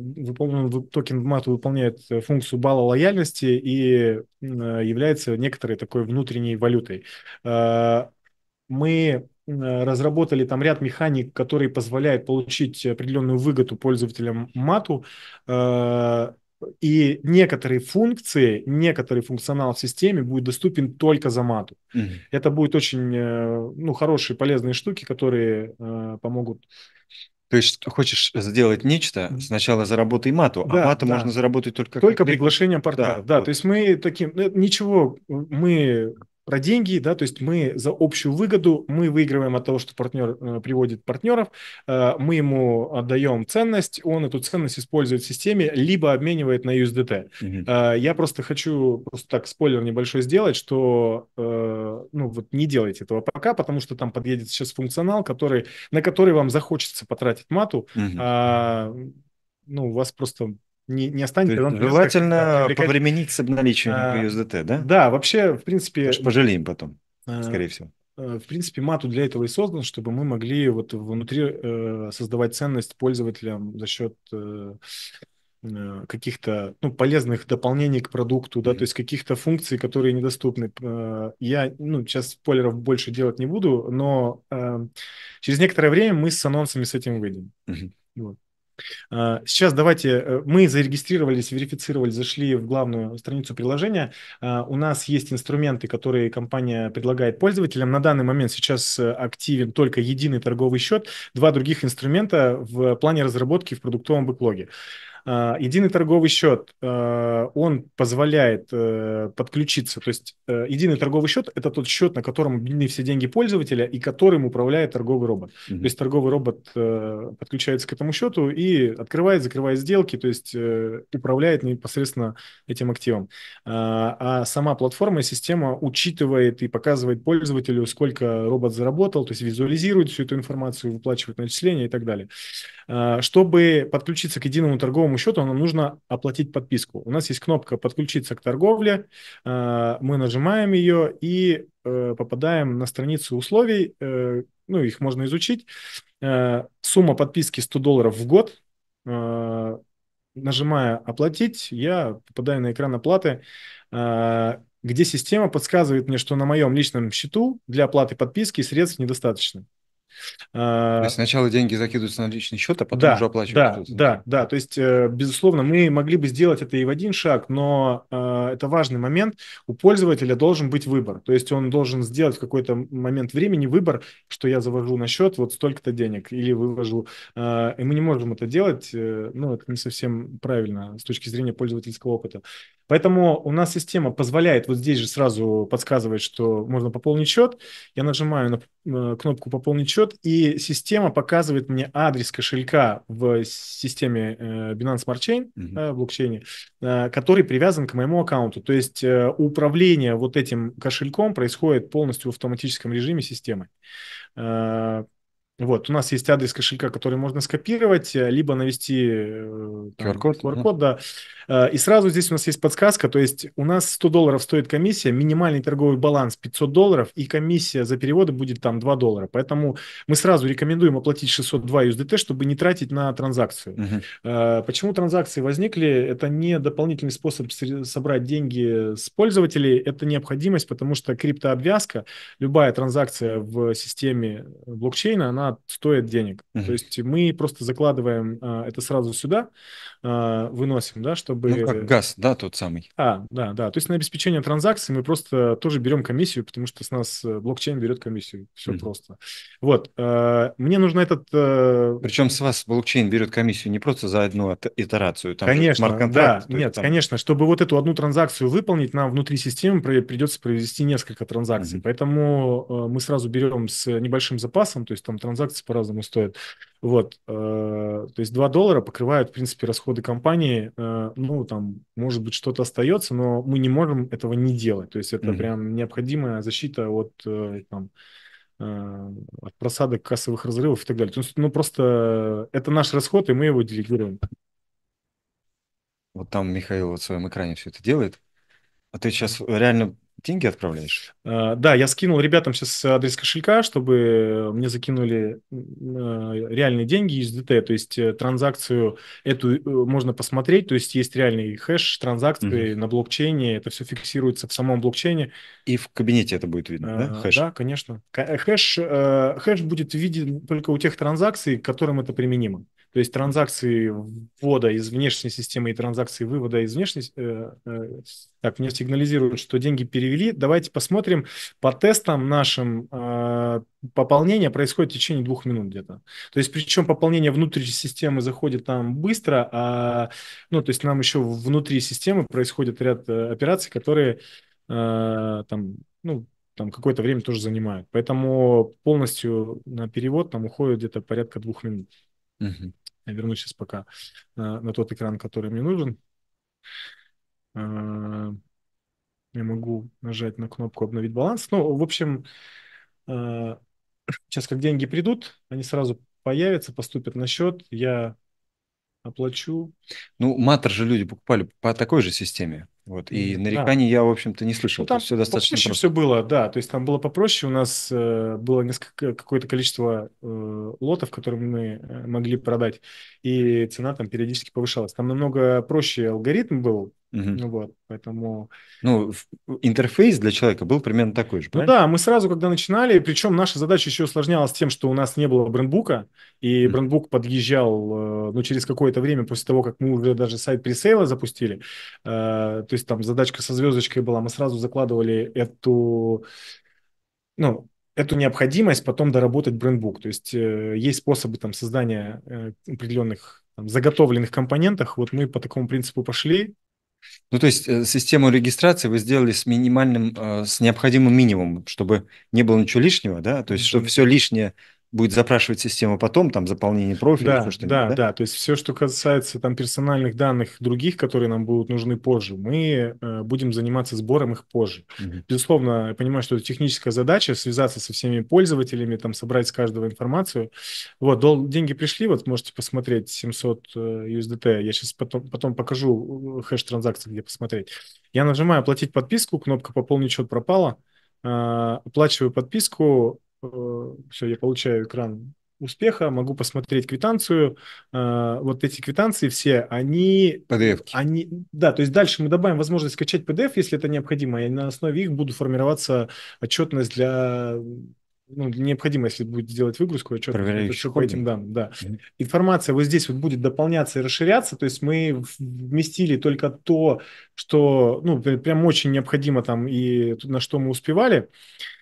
токен мату выполняет функцию балла лояльности и является некоторой такой внутренней валютой. Мы разработали там ряд механик, которые позволяют получить определенную выгоду пользователям мату и некоторые функции, некоторый функционал в системе будет доступен только за мату. Угу. Это будут очень э, ну, хорошие, полезные штуки, которые э, помогут. То есть хочешь сделать нечто, сначала заработай мату, а да, а мату да. можно заработать только... Только как... приглашением партнеров, да. да. Вот. То есть мы таким... Э, ничего, мы про деньги, да, то есть мы за общую выгоду, мы выигрываем от того, что партнер э, приводит партнеров, э, мы ему отдаем ценность, он эту ценность использует в системе, либо обменивает на USDT. Угу. Э, я просто хочу просто так спойлер небольшой сделать, что ну вот не делайте этого пока, потому что там подъедет сейчас функционал, который, на который вам захочется потратить мату, угу. а, ну, у вас просто не, не останется. он есть, желательно как, повременить с обналичиванием а, USDT, да? Да, вообще, в принципе... Даже пожалеем потом, а, скорее всего. Э, в принципе, мату для этого и создан, чтобы мы могли вот внутри э, создавать ценность пользователям за счет э, э, каких-то ну, полезных дополнений к продукту, да, mm-hmm. то есть каких-то функций, которые недоступны. Я ну, сейчас спойлеров больше делать не буду, но э, через некоторое время мы с анонсами с этим выйдем. Mm-hmm. Вот. А, сейчас давайте, э, мы зарегистрировались, верифицировали, зашли в главную страницу приложения. А, у нас есть инструменты, которые компания предлагает пользователям. На данный момент сейчас э, активен только единый торговый счет, два других инструмента в плане разработки в продуктовом бэклоге. А, единый торговый счет, а, он позволяет э, подключиться. То есть э, единый торговый счет – это тот счет, на котором объединены все деньги пользователя и которым управляет торговый робот. Mm-hmm. То есть торговый робот э, подключается к этому счету и открывает, закрывает сделки, то есть управляет непосредственно этим активом. А, а сама платформа и система учитывает и показывает пользователю, сколько робот заработал, то есть визуализирует всю эту информацию, выплачивает начисления и так далее. Чтобы подключиться к единому торговому большому счету нам нужно оплатить подписку. У нас есть кнопка «Подключиться к торговле», э, мы нажимаем ее и э, попадаем на страницу условий, э, ну, их можно изучить. Сумма подписки 100 долларов в год. Нажимая «Оплатить», я попадаю на экран оплаты, где система подсказывает мне, что на моем личном счету для оплаты подписки средств недостаточно. То есть а, сначала деньги закидываются на личный счет, а потом да, уже оплачивают. Да, да, да. То есть, э, безусловно, мы могли бы сделать это и в один шаг, но э, это важный момент. У пользователя должен быть выбор. То есть он должен сделать в какой-то момент времени выбор, что я завожу на счет вот столько-то денег или вывожу. Э, и мы не можем это делать. Ну, это не совсем правильно с точки зрения пользовательского опыта. Поэтому у нас система позволяет, вот здесь же сразу подсказывает, что можно пополнить счет. Я нажимаю на э, кнопку «Пополнить счет», и система показывает мне адрес кошелька в системе э, Binance Smart Chain, угу. Mm -hmm. блокчейне, э, который привязан к моему аккаунту. То есть управление вот этим кошельком происходит полностью в автоматическом режиме системы. Вот, у нас есть адрес кошелька, который можно скопировать, э, либо навести э, QR-код, QR угу. да. Э, и сразу здесь у нас есть подсказка, то есть у нас 100 долларов стоит комиссия, минимальный торговый баланс 500 долларов, и комиссия за переводы будет там 2 доллара. Поэтому мы сразу рекомендуем оплатить 602 USDT, чтобы не тратить на транзакцию. Угу. Почему транзакции возникли? Это не дополнительный способ собрать деньги с пользователей, это необходимость, потому что криптообвязка, любая транзакция в системе блокчейна, она стоит денег. Mm-hmm. То есть мы просто закладываем а, это сразу сюда, а, выносим, да, чтобы... Ну, как газ, да, тот самый. А, да, да. То есть на обеспечение транзакции мы просто тоже берем комиссию, потому что с нас э, блокчейн берет комиссию. Все mm-hmm. просто. Вот. А, мне нужно этот... А... Э, Причем с вас блокчейн берет комиссию не просто за одну итерацию. Там конечно, да. Нет, там... конечно. Чтобы вот эту одну транзакцию выполнить, нам внутри системы придется провести несколько транзакций. Mm-hmm. Поэтому а, мы сразу берем с небольшим запасом, то есть там транзакции транзакции по-разному стоят. Вот, э, то есть 2 доллара покрывают, в принципе, расходы компании, э, ну, там, может быть, что-то остается, но мы не можем этого не делать, то есть это mm-hmm. прям необходимая защита от, э, там, от просадок, кассовых разрывов и так далее. То есть, ну, просто это наш расход, и мы его делегируем. Вот там Михаил вот в своем экране все это делает. А ты сейчас реально деньги отправляешь? А, да, я скинул ребятам сейчас адрес кошелька, чтобы мне закинули а, реальные деньги из ДТ, то есть э, транзакцию эту э, можно посмотреть, то есть есть реальный хэш транзакции угу. на блокчейне, это все фиксируется в самом блокчейне. И в кабинете это будет видно, а, да, хэш? Да, конечно. Э, хэш, хэш будет виден только у тех транзакций, к которым это применимо. То есть транзакции ввода из внешней системы и транзакции вывода из внешней... Э, э, так, мне сигнализируют, что деньги перевели. Давайте посмотрим. По тестам нашим э, пополнение происходит в течение двух минут где-то. То есть причем пополнение внутри системы заходит там быстро, а, ну, то есть нам еще внутри системы происходит ряд э, операций, которые э, там, ну, там какое-то время тоже занимают. Поэтому полностью на перевод там уходит где-то порядка двух минут. Угу. Я вернусь сейчас пока на тот экран, который мне нужен. А, я могу нажать на кнопку «Обновить баланс». Ну, в общем, а, сейчас как деньги придут, они сразу появятся, поступят на счет, я оплачу. Ну, матер же люди покупали по такой же системе. Вот, и нареканий да. я, в общем-то, не слышал. Ну, там все достаточно просто. все было, да. То есть там было попроще. У нас э, было несколько, какое-то количество э, лотов, которые мы э, могли продать, и цена там периодически повышалась. Там намного проще алгоритм был, Угу. вот, поэтому... Ну, интерфейс для человека был примерно такой же, ну правильно? Ну да, мы сразу, когда начинали, причем наша задача еще усложнялась тем, что у нас не было брендбука, и угу. брендбук подъезжал, э, ну, через какое-то время после того, как мы уже даже сайт пресейла запустили, э, то есть там задачка со звездочкой была, мы сразу закладывали эту... Ну, эту необходимость потом доработать брендбук. То есть э, есть способы там создания э, определенных заготовленных компонентах. Вот мы по такому принципу пошли, ну, то есть э, систему регистрации вы сделали с минимальным, э, с необходимым минимумом, чтобы не было ничего лишнего, да, то есть, чтобы все лишнее будет запрашивать система потом, там, заполнение профиля, да, все что да, да? Да, то есть все, что касается там персональных данных других, которые нам будут нужны позже, мы э, будем заниматься сбором их позже. Угу. Безусловно, я понимаю, что это техническая задача, связаться со всеми пользователями, там, собрать с каждого информацию. Вот, дол- деньги пришли, вот можете посмотреть 700 USDT, э, я сейчас потом, потом покажу э, хэш транзакции, где посмотреть. Я нажимаю «Оплатить подписку», кнопка «Пополнить счет» пропала, э, оплачиваю подписку, Э, все, я получаю экран успеха, могу посмотреть квитанцию. Э, вот эти квитанции все, они... PDF. Они, да, то есть дальше мы добавим возможность скачать PDF, если это необходимо, и на основе их буду формироваться отчетность для ну, необходимо, если будет делать выгрузку, отчет по этим данным, да. Информация вот здесь вот будет дополняться и расширяться, то есть мы вместили только то, что, ну, прям очень необходимо там и на что мы успевали. Uh,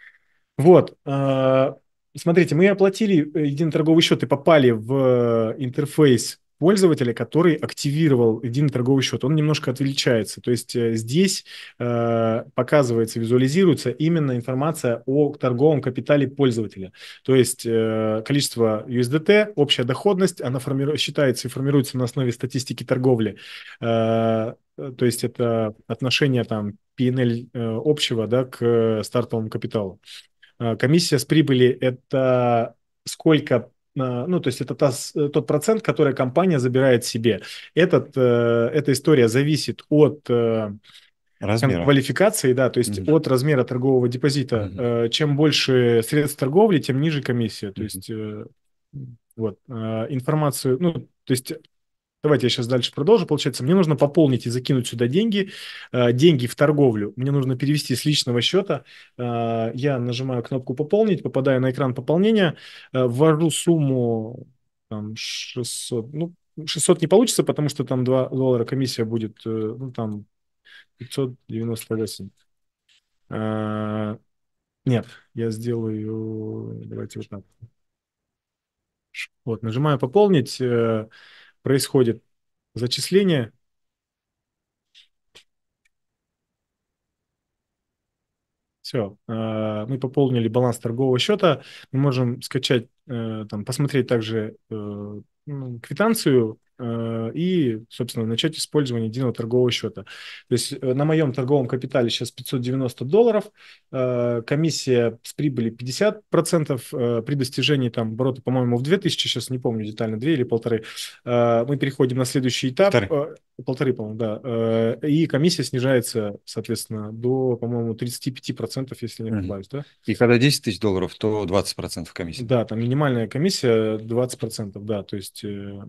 вот. Э, смотрите, мы оплатили э, единый торговый счет и попали в э, интерфейс пользователя, который активировал единый торговый счет. Он немножко отличается. То есть здесь показывается, визуализируется именно информация о торговом капитале пользователя. То есть количество USDT, общая доходность, она формиру... считается и формируется на основе статистики торговли. то есть это отношение там PNL общего да, к стартовому капиталу. Э, комиссия с прибыли – это сколько э, ну, то есть это та, э, тот процент, который компания забирает себе. Этот, эта история зависит от размера. квалификации, да, то есть угу. от размера торгового депозита. Угу. Э, чем больше средств торговли, тем ниже комиссия. То угу. есть э, вот информацию, ну, то есть Давайте я сейчас дальше продолжу. Получается, мне нужно пополнить и закинуть сюда деньги, э, деньги в торговлю. Мне нужно перевести с личного счета. Э, я нажимаю кнопку «Пополнить», попадаю на экран пополнения, э, ввожу сумму там, 600, ну, 600 не получится, потому что там 2 доллара комиссия будет, ну, там, 598. А, нет, я сделаю, давайте вот так. Вот, нажимаю «Пополнить», происходит зачисление. Все, а, мы пополнили баланс торгового счета. Мы можем скачать Э, там, посмотреть также э, ну, квитанцию э, и, собственно, начать использование единого торгового счета. То есть на моем торговом капитале сейчас 590 долларов, комиссия с прибыли 50%, при достижении там оборота, по-моему, в 2000, сейчас не помню детально, 2 или полторы, мы переходим на следующий этап. Полторы. Полторы, по-моему, да. И комиссия снижается, соответственно, до, по-моему, 35%, если не ошибаюсь, mm-hmm. да? И когда 10 тысяч долларов, то 20% комиссии. Да, там минимум минимальная комиссия 20%, да, то есть... Э,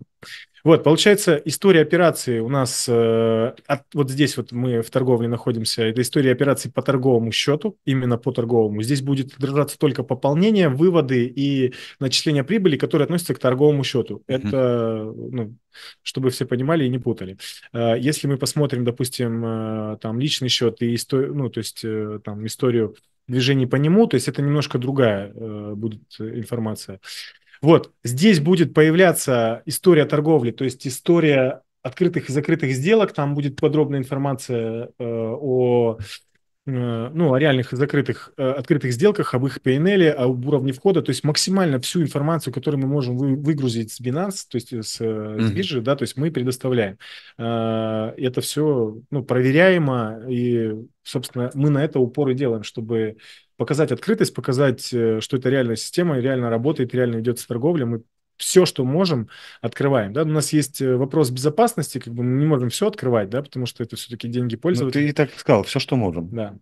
вот, получается, история операции у нас, э, от, вот здесь вот мы в торговле находимся, это история операции по торговому счету, именно по торговому. Здесь будет держаться только пополнение, выводы и начисление прибыли, которые относятся к торговому счету. Mm-hmm. Это, ну, чтобы все понимали и не путали. Э, если мы посмотрим, допустим, э, там личный счет и историю, ну, то есть э, там историю движений по нему, то есть это немножко другая э, будет информация. Вот, здесь будет появляться история торговли, то есть история открытых и закрытых сделок, там будет подробная информация э, о Э, ну, о реальных закрытых, э, открытых сделках, об их PNL, об уровне входа, то есть максимально всю информацию, которую мы можем выгрузить с Binance, то есть э, с, mm-hmm. да, то есть мы предоставляем. Это все, ну, проверяемо, и, собственно, мы на это упор и делаем, чтобы показать открытость, показать, что это реальная система, реально работает, реально идет с торговля, мы все, что можем, открываем. Да? У нас есть э, вопрос безопасности, как бы мы не можем все открывать, да, потому что это все-таки деньги пользователей. Ну, ты и так сказал, все, что можем. Да.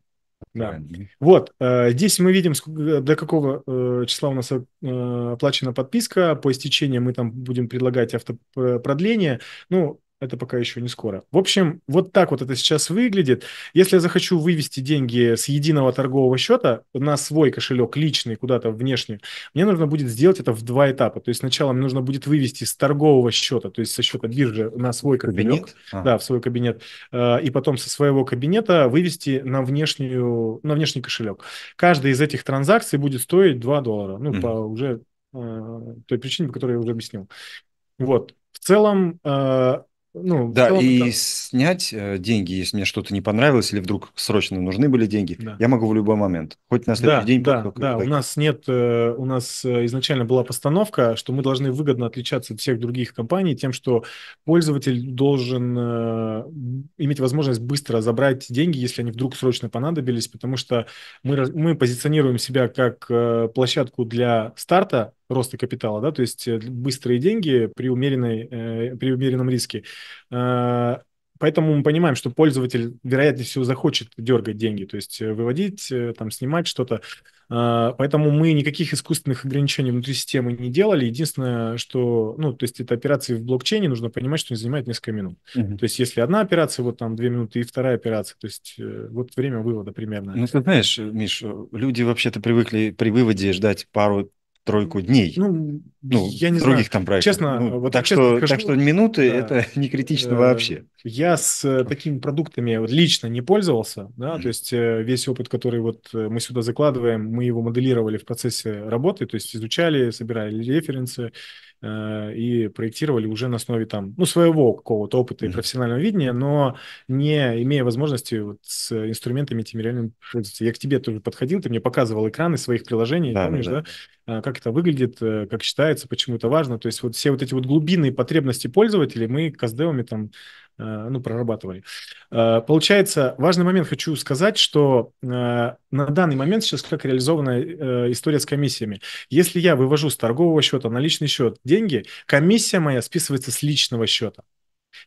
Да. Вот, э, здесь мы видим, э, до какого э, числа у нас э, оплачена подписка, по истечении мы там будем предлагать автопродление. Э, ну, это пока еще не скоро. В общем, вот так вот это сейчас выглядит. Если я захочу вывести деньги с единого торгового счета на свой кошелек личный куда-то внешне, мне нужно будет сделать это в два этапа. То есть сначала мне нужно будет вывести с торгового счета, то есть со счета биржи на свой кошелек, кабинет? А. да, в свой кабинет, э, и потом со своего кабинета вывести на, внешнюю, на внешний кошелек. Каждая из этих транзакций будет стоить 2 доллара, ну, mm-hmm. по уже э, той причине, по которой я уже объяснил. Вот. В целом, э, ну, да, и да. снять э, деньги, если мне что-то не понравилось, или вдруг срочно нужны были деньги, да. я могу в любой момент. Хоть на следующий да, день. Да, да, да. Э, у нас нет, у нас изначально была постановка, что мы должны выгодно отличаться от всех других компаний тем, что пользователь должен э, иметь возможность быстро забрать деньги, если они вдруг срочно понадобились, потому что мы, мы позиционируем себя как площадку для старта, роста капитала, да, то есть э, быстрые деньги при, умеренной, э, при умеренном риске. Э, поэтому мы понимаем, что пользователь, вероятнее всего, захочет дергать деньги, то есть выводить, там, снимать что-то. Поэтому мы никаких искусственных ограничений внутри системы не делали. Единственное, что, ну, то есть это операции в блокчейне, нужно понимать, что не занимает несколько минут. Угу. То есть если одна операция, вот там две минуты, и вторая операция, то есть вот время вывода примерно. Ну, ты знаешь, Миш, люди вообще-то привыкли при выводе ждать пару тройку дней. Ну, ну я не других знаю. там проектов. Честно, ну, вот так, честно что, скажу, так что минуты да, это не критично э, вообще. Я с э, такими продуктами вот лично не пользовался, да, mm-hmm. то есть э, весь опыт, который вот э, мы сюда закладываем, мы его моделировали в процессе работы, то есть изучали, собирали референсы э, и проектировали уже на основе там, ну, своего какого-то опыта mm-hmm. и профессионального видения, но не имея возможности вот с инструментами этими реально пользоваться. Я к тебе тоже подходил, ты мне показывал экраны своих приложений, да, помнишь, да? да? Э, как это выглядит, э, как считается, почему это важно. То есть вот все вот эти вот глубинные потребности пользователей мы каздевами там э, ну, прорабатывали. Получается, важный момент хочу сказать, что на данный момент сейчас как реализована история с комиссиями. Если я вывожу с торгового счета на личный счет деньги, комиссия моя списывается с личного счета.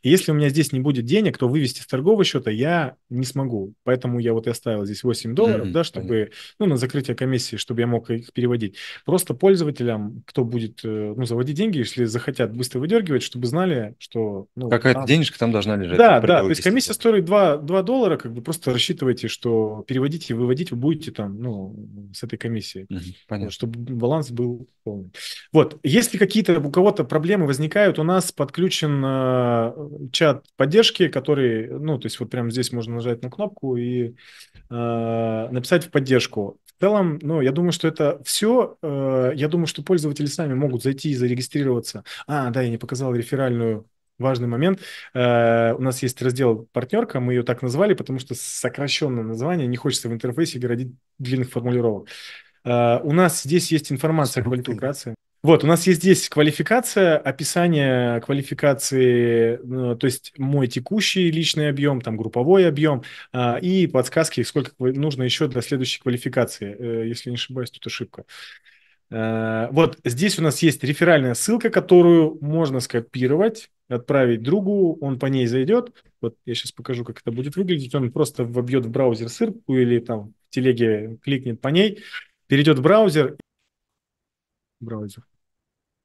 И если у меня здесь не будет денег, то вывести с торгового счета я не смогу. Поэтому я вот и оставил здесь 8 долларов, mm-hmm, да, чтобы, понятно. ну, на закрытие комиссии, чтобы я мог их переводить. Просто пользователям, кто будет, э, ну, заводить деньги, если захотят быстро выдергивать, чтобы знали, что... Ну, Какая-то там... денежка там должна лежать. Да, да, то есть комиссия стоит 2, 2 доллара, как бы просто рассчитывайте, что переводить и выводить вы будете там, ну, с этой комиссии. Mm-hmm, понятно. Чтобы баланс был полный. Вот, если какие-то у кого-то проблемы возникают, у нас подключен э, чат поддержки, который, ну, то есть вот прямо здесь можно нажать на кнопку и э, написать в поддержку. В целом, ну, я думаю, что это все. Э, я думаю, что пользователи сами могут зайти и зарегистрироваться. А, да, я не показал реферальную важный момент. Э, у нас есть раздел «Партнерка», мы ее так назвали, потому что сокращенное название, не хочется в интерфейсе городить длинных формулировок. Uh, у нас здесь есть информация о квалификации. Вот, у нас есть здесь квалификация, описание квалификации, э, то есть мой текущий личный объем, там групповой объем, а, и подсказки, сколько нужно еще для следующей квалификации. Э, если не ошибаюсь, тут ошибка. Э, вот здесь у нас есть реферальная ссылка, которую можно скопировать, отправить другу, он по ней зайдет. Вот я сейчас покажу, как это будет выглядеть. Он просто вобьет в браузер ссылку или там в телеге кликнет по ней, перейдет в браузер. Браузер.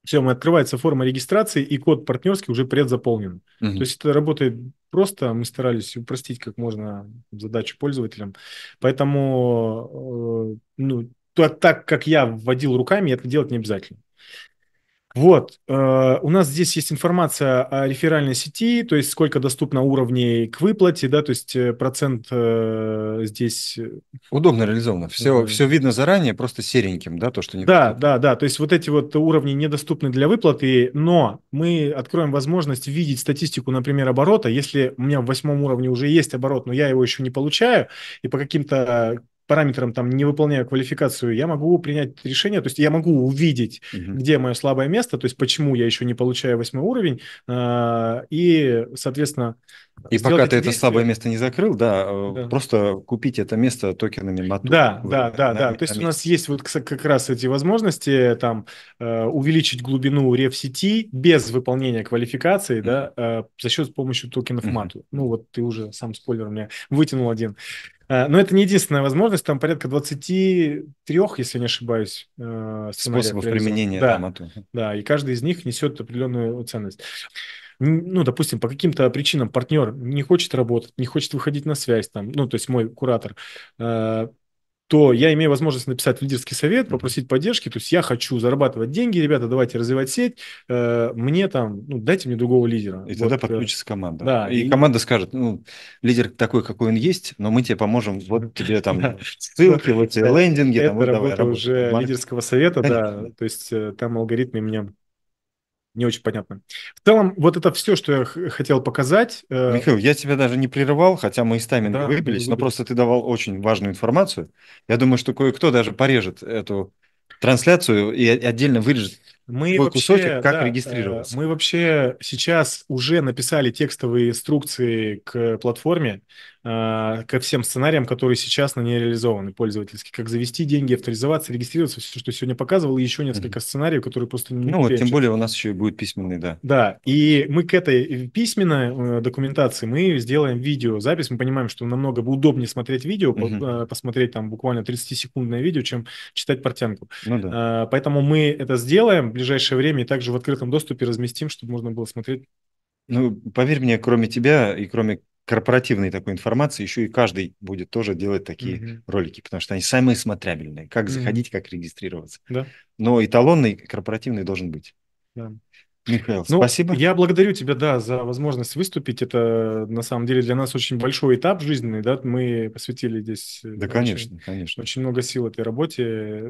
Все, мы открывается форма регистрации, и код партнерский уже предзаполнен. Угу. То есть это работает просто. Мы старались упростить как можно задачу пользователям. Поэтому, э, ну, так, так как я вводил руками, это делать не обязательно. Вот, э, у нас здесь есть информация о реферальной сети, то есть сколько доступно уровней к выплате, да, то есть э, процент э, здесь... Удобно реализовано, все, да. все видно заранее, просто сереньким, да, то, что не... Да, да, да, то есть вот эти вот уровни недоступны для выплаты, но мы откроем возможность видеть статистику, например, оборота, если у меня в восьмом уровне уже есть оборот, но я его еще не получаю, и по каким-то параметрам там не выполняю квалификацию, я могу принять решение, то есть я могу увидеть, угу. где мое слабое место, то есть почему я еще не получаю восьмой уровень, э, и, соответственно... И пока ты действия. это слабое место не закрыл, да, э, да, просто купить это место токенами мату. Да, да, да, на, да. На, то есть на у нас есть вот как раз эти возможности там э, увеличить глубину реф сети без выполнения квалификации, mm-hmm. да, за счет помощью токенов mm-hmm. мату. Ну вот ты уже сам спойлер у меня вытянул один. Э, но это не единственная возможность, там порядка 23, если не ошибаюсь, э, способов применения. Да, мотор. А да, и каждый из них несет определенную ценность ну, допустим, по каким-то причинам партнер не хочет работать, не хочет выходить на связь, там, ну, то есть мой куратор, э, то я имею возможность написать в лидерский совет, попросить поддержки. То есть я хочу зарабатывать деньги, ребята, давайте развивать сеть. Э, мне там, ну, дайте мне другого лидера. И вот. тогда э, подключится команда. Да, и, и команда скажет, ну, лидер такой, какой он есть, но мы тебе поможем, вот тебе там ссылки, вот тебе лендинги. Это работа уже лидерского совета, да. То есть э, там алгоритмы меня не очень понятно. В целом, вот это все, что я хотел показать. Э, Михаил, я тебя даже не прерывал, хотя мы из тайминга да, выбились, но просто ты давал очень важную информацию. Я думаю, что кое-кто даже порежет эту трансляцию и отдельно вырежет мы Твой вообще, кусочек, как да, регистрироваться. Э, мы вообще сейчас уже написали текстовые инструкции к платформе, э, ко всем сценариям, которые сейчас на ней реализованы пользовательски. Как завести деньги, авторизоваться, регистрироваться, все, что сегодня показывал, и еще несколько mm-hmm. сценариев, которые просто не Ну, вот, тем более у нас еще и будет письменный, да. Да, и мы к этой э, письменной документации мы сделаем видеозапись. Мы понимаем, что намного удобнее смотреть видео, mm-hmm. посмотреть там буквально 30-секундное видео, чем читать портянку. Ну, да. Поэтому мы это сделаем, ближайшее время и также в открытом доступе разместим, чтобы можно было смотреть. Ну, поверь мне, кроме тебя и кроме корпоративной такой информации, еще и каждый будет тоже делать такие mm-hmm. ролики, потому что они самые смотрябельные. Как заходить, mm-hmm. как регистрироваться. Да. Но эталонный корпоративный должен быть. Да. Михаил, ну, спасибо. Я благодарю тебя, да, за возможность выступить. Это, на самом деле, для нас очень большой этап жизненный, да, мы посвятили здесь... Э, да, очень, конечно, конечно. Очень много сил этой работе,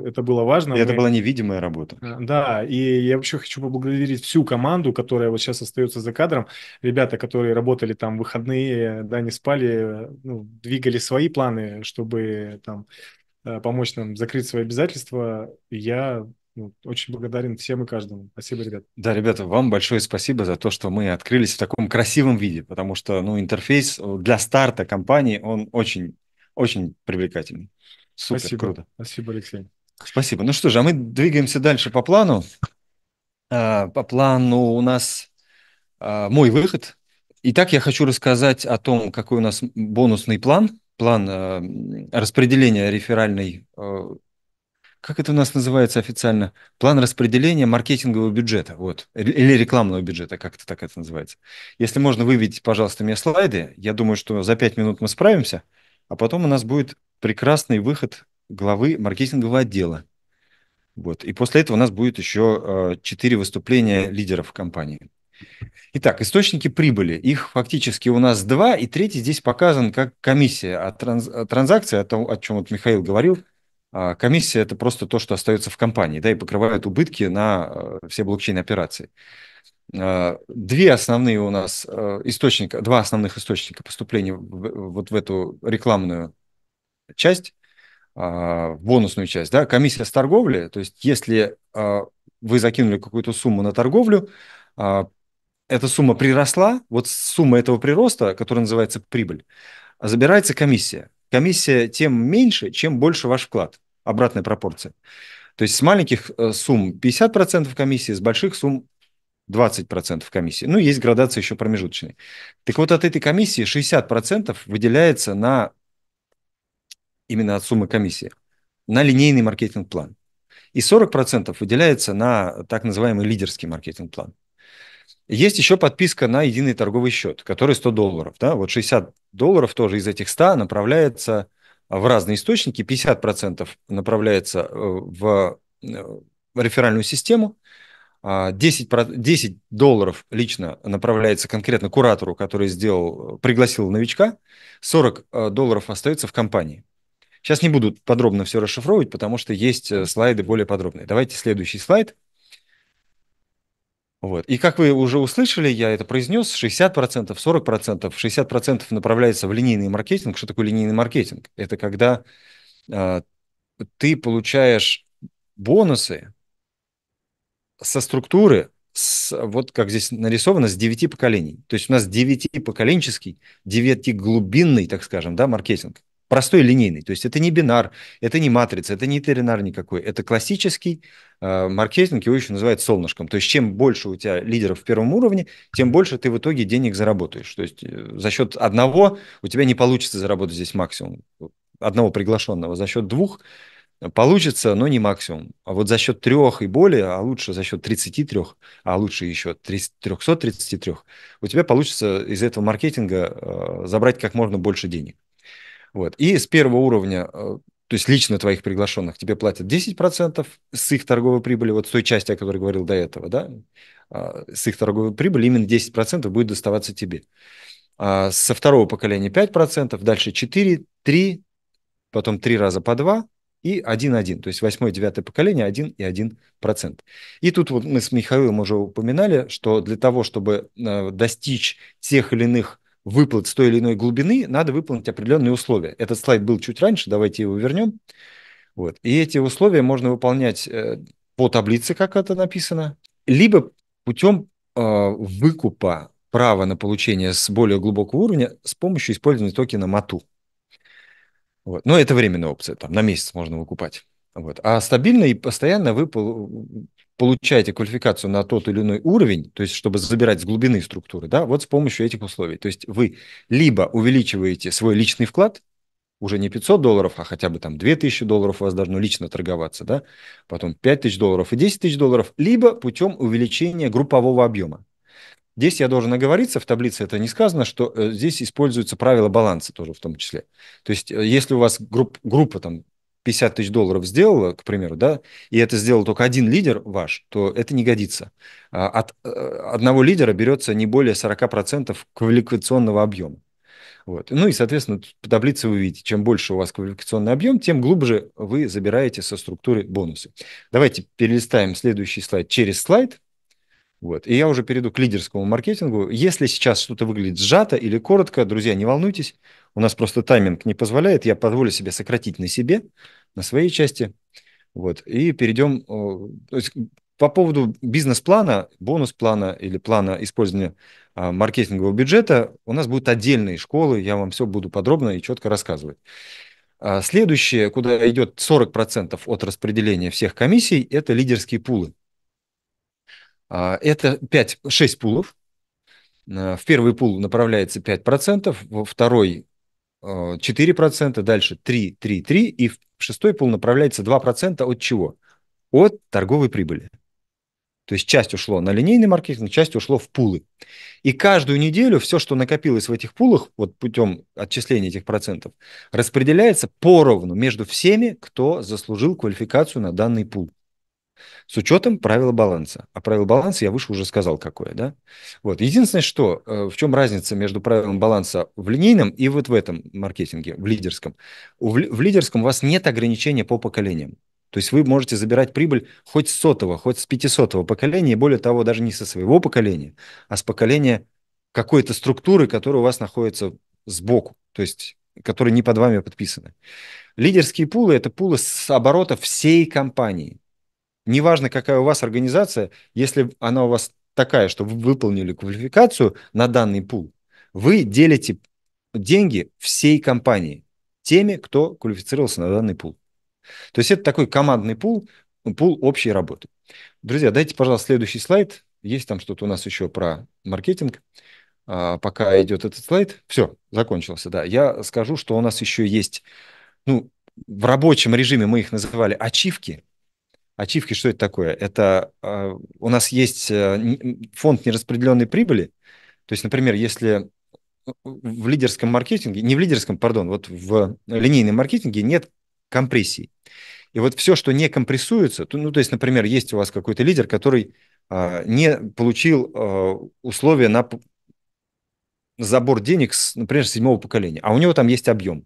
это было важно. И мы... Это была невидимая работа. Да, и я вообще хочу поблагодарить всю команду, которая вот сейчас остается за кадром. Ребята, которые работали там выходные, да, не спали, ну, двигали свои планы, чтобы там э, помочь нам закрыть свои обязательства. Я ну, очень благодарен всем и каждому. Спасибо, ребят. Да, ребята, вам большое спасибо за то, что мы открылись в таком красивом виде, потому что ну, интерфейс э, для старта компании, он очень, очень привлекательный. Супер, спасибо. круто. Спасибо, Алексей. Спасибо. Ну что же, а мы двигаемся дальше по плану. А, по плану у нас а, мой выход. Итак, я хочу рассказать о том, какой у нас бонусный план, план э, распределения реферальной э, как это у нас называется официально? План распределения маркетингового бюджета, вот, или рекламного бюджета, как это так это называется. Если можно выведите, пожалуйста, мне слайды, я думаю, что за 5 минут мы справимся, а потом у нас будет прекрасный выход главы маркетингового отдела. Вот. И после этого у нас будет еще э, четыре выступления лидеров компании. Итак, источники прибыли. Их фактически у нас два, и третий здесь показан как комиссия от транз- транзакции, о том, о чем вот Михаил говорил – а, комиссия – это просто то, что остается в компании, да, и покрывает убытки на э, все блокчейн-операции. А, две основные у нас э, источника, два основных источника поступления вот в эту рекламную часть, а, бонусную часть, да, комиссия с торговли, то есть если вы закинули какую-то сумму на торговлю, эта сумма приросла, вот сумма этого прироста, которая называется прибыль, забирается комиссия. Комиссия тем меньше, чем больше ваш вклад обратная пропорция. То есть с маленьких э, сумм 50% комиссии, с больших сумм 20% комиссии. Ну, есть градация еще промежуточной. Так вот, от этой комиссии 60% выделяется на именно от суммы комиссии, на линейный маркетинг-план. И 40% выделяется на так называемый лидерский маркетинг-план. Есть еще подписка на единый торговый счет, который 100 долларов. Да? Вот 60 долларов тоже из этих 100 направляется в разные источники, 50% направляется э, э, в реферальную систему, 10, а 10 долларов лично направляется конкретно куратору, который сделал, пригласил новичка, 40 э, долларов остается в компании. Сейчас не буду подробно все расшифровывать, потому что есть слайды более подробные. Давайте следующий слайд – вот. И как вы уже услышали, я это произнес, 60%, 40%, 60% направляется в линейный маркетинг. Что такое линейный маркетинг? Это когда э, ты получаешь бонусы со структуры, с, вот как здесь нарисовано, с 9 поколений. То есть у нас 9 поколенческий, 9 глубинный, так скажем, да, маркетинг простой линейный. То есть это не бинар, это не матрица, это не теринар никакой. Это классический э, маркетинг, его еще называют солнышком. То есть чем больше у тебя лидеров в первом уровне, тем больше ты в итоге денег заработаешь. То есть э, за счет одного у тебя не получится заработать здесь максимум. Одного приглашенного. За счет двух получится, но не максимум. А вот за счет трех и более, а лучше за счет 33, а лучше еще 333, у тебя получится из этого маркетинга э, забрать как можно больше денег. Вот. И с первого уровня э, то есть лично твоих приглашенных тебе платят 10% с их торговой прибыли, вот с той части, о которой говорил до этого, да, а, с их торговой прибыли именно 10% будет доставаться тебе. А со второго поколения 5%, дальше 4, 3, потом 3 раза по 2 и 1,1. То есть 8 9 поколение 1 и 1%. И тут вот мы с Михаилом уже упоминали, что для того, чтобы э, достичь тех или иных выплат с той или иной глубины, надо выполнить определенные условия. Этот слайд был чуть раньше, давайте его вернем. Вот. И эти условия можно выполнять э, по таблице, как это написано, либо путем э, выкупа права на получение с более глубокого уровня с помощью использования токена МАТУ. Вот. Но это временная опция, там на месяц можно выкупать. Вот. А стабильно и постоянно выпол получаете квалификацию на тот или иной уровень, то есть чтобы забирать с глубины структуры, да, вот с помощью этих условий. То есть вы либо увеличиваете свой личный вклад, уже не 500 долларов, а хотя бы там 2000 долларов у вас должно лично торговаться, да, потом 5000 долларов и 10 тысяч долларов, либо путем увеличения группового объема. Здесь я должен оговориться, в таблице это не сказано, что э, здесь используются правила баланса тоже в том числе. То есть э, если у вас групп, группа там 50 тысяч долларов сделала, к примеру, да, и это сделал только один лидер ваш, то это не годится. А, от э, одного лидера берется не более 40% квалификационного объема. Вот. Ну и, соответственно, по таблице вы видите, чем больше у вас квалификационный объем, тем глубже вы забираете со структуры бонусы. Давайте перелистаем следующий слайд через слайд. Вот. И я уже перейду к лидерскому маркетингу. Если сейчас что-то выглядит сжато или коротко, друзья, не волнуйтесь, у нас просто тайминг не позволяет, я позволю себе сократить на себе на своей части. Вот. И перейдем... Э, то есть по поводу бизнес-плана, бонус-плана или плана использования а, маркетингового бюджета у нас будут отдельные школы, я вам все буду подробно и четко рассказывать. А, следующее, куда идет 40% от распределения всех комиссий, это лидерские пулы. А, это 5, 6 пулов. В первый пул направляется 5%, во второй 4%, э, дальше 3, 3, 3, и в шестой пул направляется 2% от чего? От торговой прибыли. То есть часть ушло на линейный маркетинг, часть ушло в пулы. И каждую неделю все, что накопилось в этих пулах, вот путем отчисления этих процентов, распределяется поровну между всеми, кто заслужил квалификацию на данный пул с учетом правила баланса. А правило баланса я выше уже сказал какое, да? Вот. Единственное, что, э, в чем разница между правилом баланса в линейном и вот в этом маркетинге, в лидерском. В лидерском у вас нет ограничения по поколениям. То есть вы можете забирать прибыль хоть с сотого, хоть с пятисотого поколения, и более того, даже не со своего поколения, а с поколения какой-то структуры, которая у вас находится сбоку, то есть которые не под вами подписаны. Лидерские пулы – это пулы с оборота всей компании – неважно, какая у вас организация, если она у вас такая, что вы выполнили квалификацию на данный пул, вы делите деньги всей компании теми, кто квалифицировался на данный пул. То есть это такой командный пул, пул общей работы. Друзья, дайте, пожалуйста, следующий слайд. Есть там что-то у нас еще про маркетинг. А, пока идет этот слайд. Все, закончился, да. Я скажу, что у нас еще есть, ну, в рабочем режиме мы их называли ачивки. Ачивки, что это такое? Это а, у нас есть э, фонд нераспределенной прибыли. То есть, например, если э, в лидерском маркетинге, не в лидерском, пардон, вот в линейном маркетинге нет компрессий. И вот все, что не компрессуется, то, ну, то есть, например, есть у вас какой-то лидер, который э, не получил э, условия на забор денег, с, например, седьмого поколения, а у него там есть объем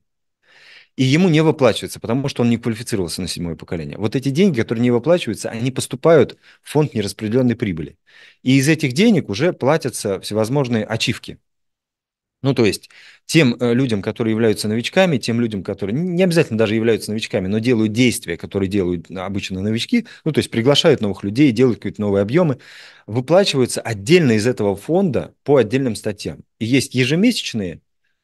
и ему не выплачивается, потому что он не квалифицировался на седьмое поколение. Вот эти деньги, которые не выплачиваются, они поступают в фонд нераспределенной прибыли. И из этих денег уже платятся всевозможные ачивки. Ну, то есть тем э, людям, которые являются новичками, тем людям, которые не обязательно даже являются новичками, но делают действия, которые делают обычно новички, ну, то есть приглашают новых людей, делают какие-то новые объемы, выплачиваются отдельно из этого фонда по отдельным статьям. И есть ежемесячные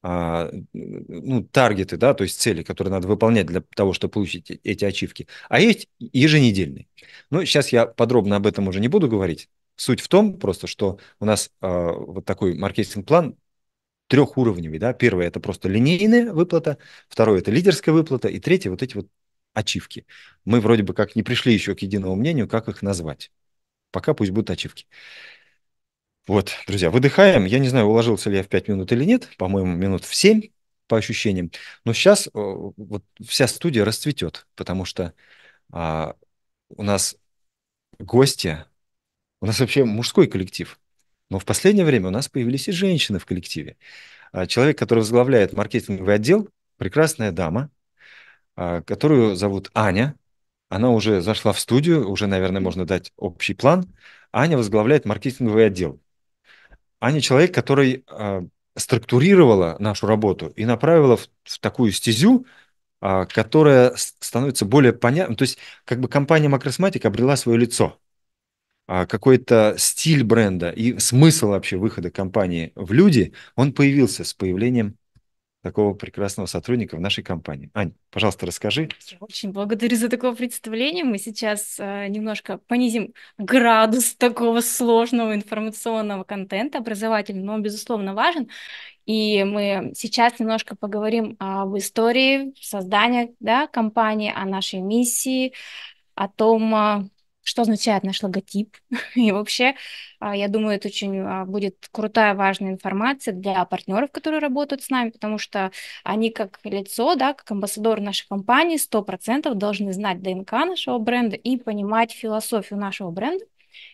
а, ну, таргеты, да, то есть цели, которые надо выполнять для того, чтобы получить э, эти ачивки, а есть еженедельный. Ну, сейчас я подробно об этом уже не буду говорить. Суть в том просто, что у нас э, вот такой маркетинг-план трехуровневый, да. Первое – это просто линейная выплата, второе – это лидерская выплата, и третье – вот эти вот ачивки. Мы вроде бы как не пришли еще к единому мнению, как их назвать. Пока пусть будут ачивки. Вот, друзья, выдыхаем. Я не знаю, уложился ли я в 5 минут или нет. По-моему, минут в 7 по ощущениям. Но сейчас э, вот вся студия расцветет, потому что а, у нас гости, у нас вообще мужской коллектив. Но в последнее время у нас появились и женщины в коллективе. А, человек, который возглавляет маркетинговый отдел, прекрасная дама, а, которую зовут Аня. Она уже зашла в студию, уже, наверное, можно дать общий план. Аня возглавляет маркетинговый отдел. Аня человек, который э, структурировала нашу работу и направила в, в такую стезю, э, которая становится более понятной. То есть как бы компания Макросматик обрела свое лицо, э, какой-то стиль бренда и смысл вообще выхода компании в люди, он появился с появлением такого прекрасного сотрудника в нашей компании. Ань, пожалуйста, расскажи. Я очень благодарю за такое представление. Мы сейчас э, немножко понизим градус такого сложного информационного контента, образовательного, но он, безусловно, важен. И мы сейчас немножко поговорим об истории создания да, компании, о нашей миссии, о том, э, что означает наш логотип. И вообще, а, я думаю, это очень а, будет крутая, важная информация для партнеров, которые работают с нами, потому что они как лицо, да, как амбассадор нашей компании 100% должны знать ДНК нашего бренда и понимать философию нашего бренда.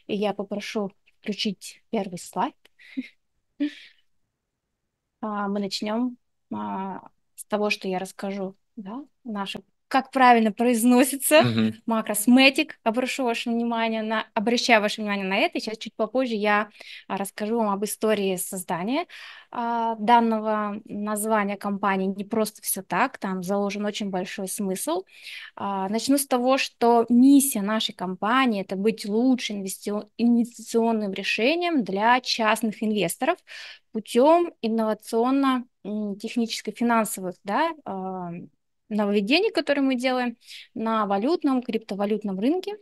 И я попрошу включить первый слайд. А, мы начнем с того, что я расскажу да, наших как правильно произносится mm-hmm. макросметик. Обращу ваше внимание на, обращаю ваше внимание на это. Сейчас чуть попозже я а, расскажу вам об истории создания а, данного названия компании. Не просто все так, там заложен очень большой смысл. А, начну с того, что миссия нашей компании это быть лучшим инвестиционным решением для частных инвесторов путем инновационно-технической финансовых да, а, нововведений, которые мы делаем на валютном, криптовалютном рынке.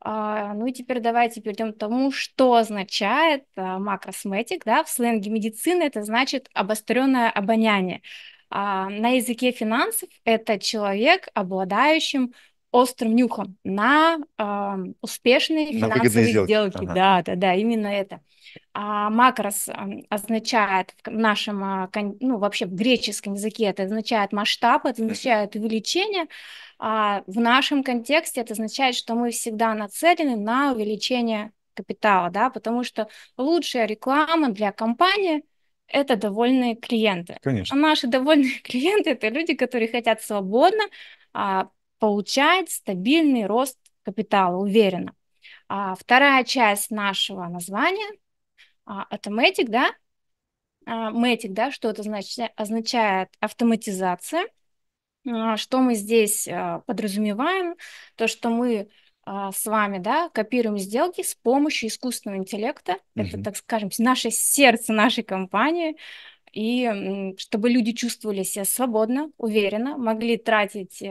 А, ну и теперь давайте перейдем к тому, что означает а, макросметик. Да? В сленге медицины это значит обостренное обоняние. А, на языке финансов это человек, обладающим острым нюхом на э, успешные на финансовые сделки. сделки. Ага. Да, да, да, именно это. А макрос а, означает в нашем, а, ну вообще в греческом языке это означает масштаб, это означает увеличение. А в нашем контексте это означает, что мы всегда нацелены на увеличение капитала, да, потому что лучшая реклама для компании это довольные клиенты. Конечно. А наши довольные клиенты это люди, которые хотят свободно получает стабильный рост капитала, уверенно. А вторая часть нашего названия а, automatic, да, а, matic, да, что это значит, означает автоматизация. А, что мы здесь а, подразумеваем, то, что мы а, с вами, да, копируем сделки с помощью искусственного интеллекта. Угу. Это, так скажем, наше сердце нашей компании. И чтобы люди чувствовали себя свободно, уверенно, могли тратить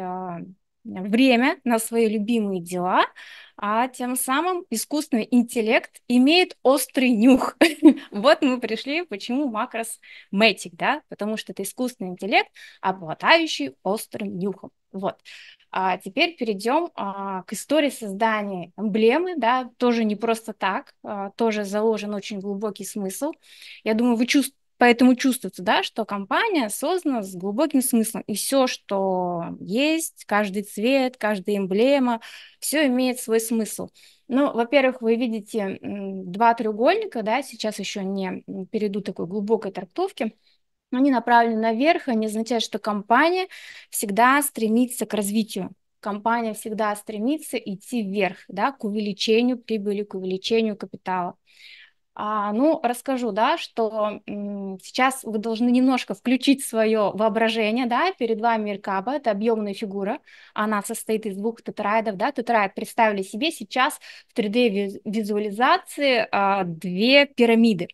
время на свои любимые дела, а тем самым искусственный интеллект имеет острый нюх. вот мы пришли, почему макрос мэтик, да, потому что это искусственный интеллект, обладающий острым нюхом. Вот. А теперь перейдем а, к истории создания эмблемы, да, тоже не просто так, а, тоже заложен очень глубокий смысл. Я думаю, вы чувствуете Поэтому чувствуется, да, что компания создана с глубоким смыслом. И все, что есть, каждый цвет, каждая эмблема, все имеет свой смысл. Ну, во-первых, вы видите два треугольника, да, сейчас еще не перейду такой глубокой трактовки. Они направлены наверх, они означают, что компания всегда стремится к развитию, компания всегда стремится идти вверх, да, к увеличению прибыли, к увеличению капитала. А, ну, расскажу, да, что м, сейчас вы должны немножко включить свое воображение, да, перед вами Меркаба, это объемная фигура, она состоит из двух тетраэдов, да, тетраэд представили себе сейчас в 3D-визуализации а, две пирамиды,